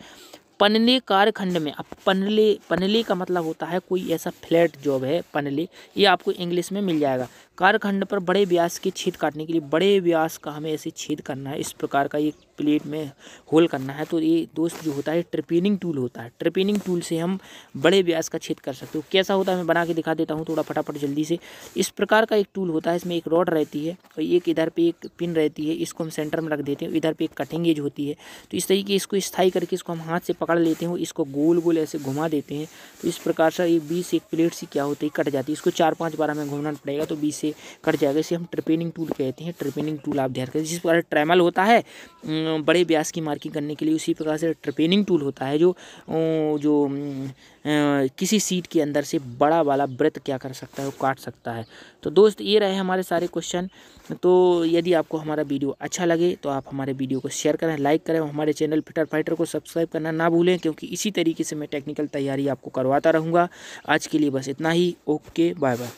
पनली कारखंड में अब पनली पनली का मतलब होता है कोई ऐसा फ्लैट जॉब है पनली ये आपको इंग्लिश में मिल जाएगा कार्यखंड पर बड़े व्यास की छेद काटने के लिए बड़े व्यास का हमें ऐसे छेद करना है इस प्रकार का एक प्लेट में होल करना है तो ये दोस्त जो होता है ट्रिपेनिंग टूल होता है ट्रिपेनिंग टूल से हम बड़े व्यास का छेद कर सकते हो कैसा होता है मैं बना के दिखा देता हूँ थोड़ा फटाफट जल्दी से इस प्रकार का एक टूल होता है इसमें एक रॉड रहती है और एक इधर पे एक पिन रहती है इसको हम सेंटर में रख देते हैं इधर पर एक कटिंग एज होती है तो इस तरीके इसको स्थाई करके इसको हम हाथ से पकड़ लेते हैं इसको गोल गोल ऐसे घुमा देते हैं तो इस प्रकार से ये बीस एक प्लेट सी क्या होती है कट जाती है इसको चार पाँच बार हमें घूमना पड़ेगा तो बीस से कट जाएगा इसे हम ट्रिपेनिंग टूल कहते हैं ट्रिपेनिंग टूल आप ध्यान करें जिस प्रकार ट्रैमल होता है बड़े ब्यास की मार्किंग करने के लिए उसी प्रकार से ट्रिपेनिंग टूल होता है जो जो किसी सीट के अंदर से बड़ा वाला व्रत क्या कर सकता है वो काट सकता है तो दोस्त ये रहे हमारे सारे क्वेश्चन तो यदि आपको हमारा वीडियो अच्छा लगे तो आप हमारे वीडियो को शेयर करें लाइक करें हमारे चैनल फिटर फाइटर को सब्सक्राइब करना ना भूलें क्योंकि इसी तरीके से मैं टेक्निकल तैयारी आपको करवाता रहूँगा आज के लिए बस इतना ही ओके बाय बाय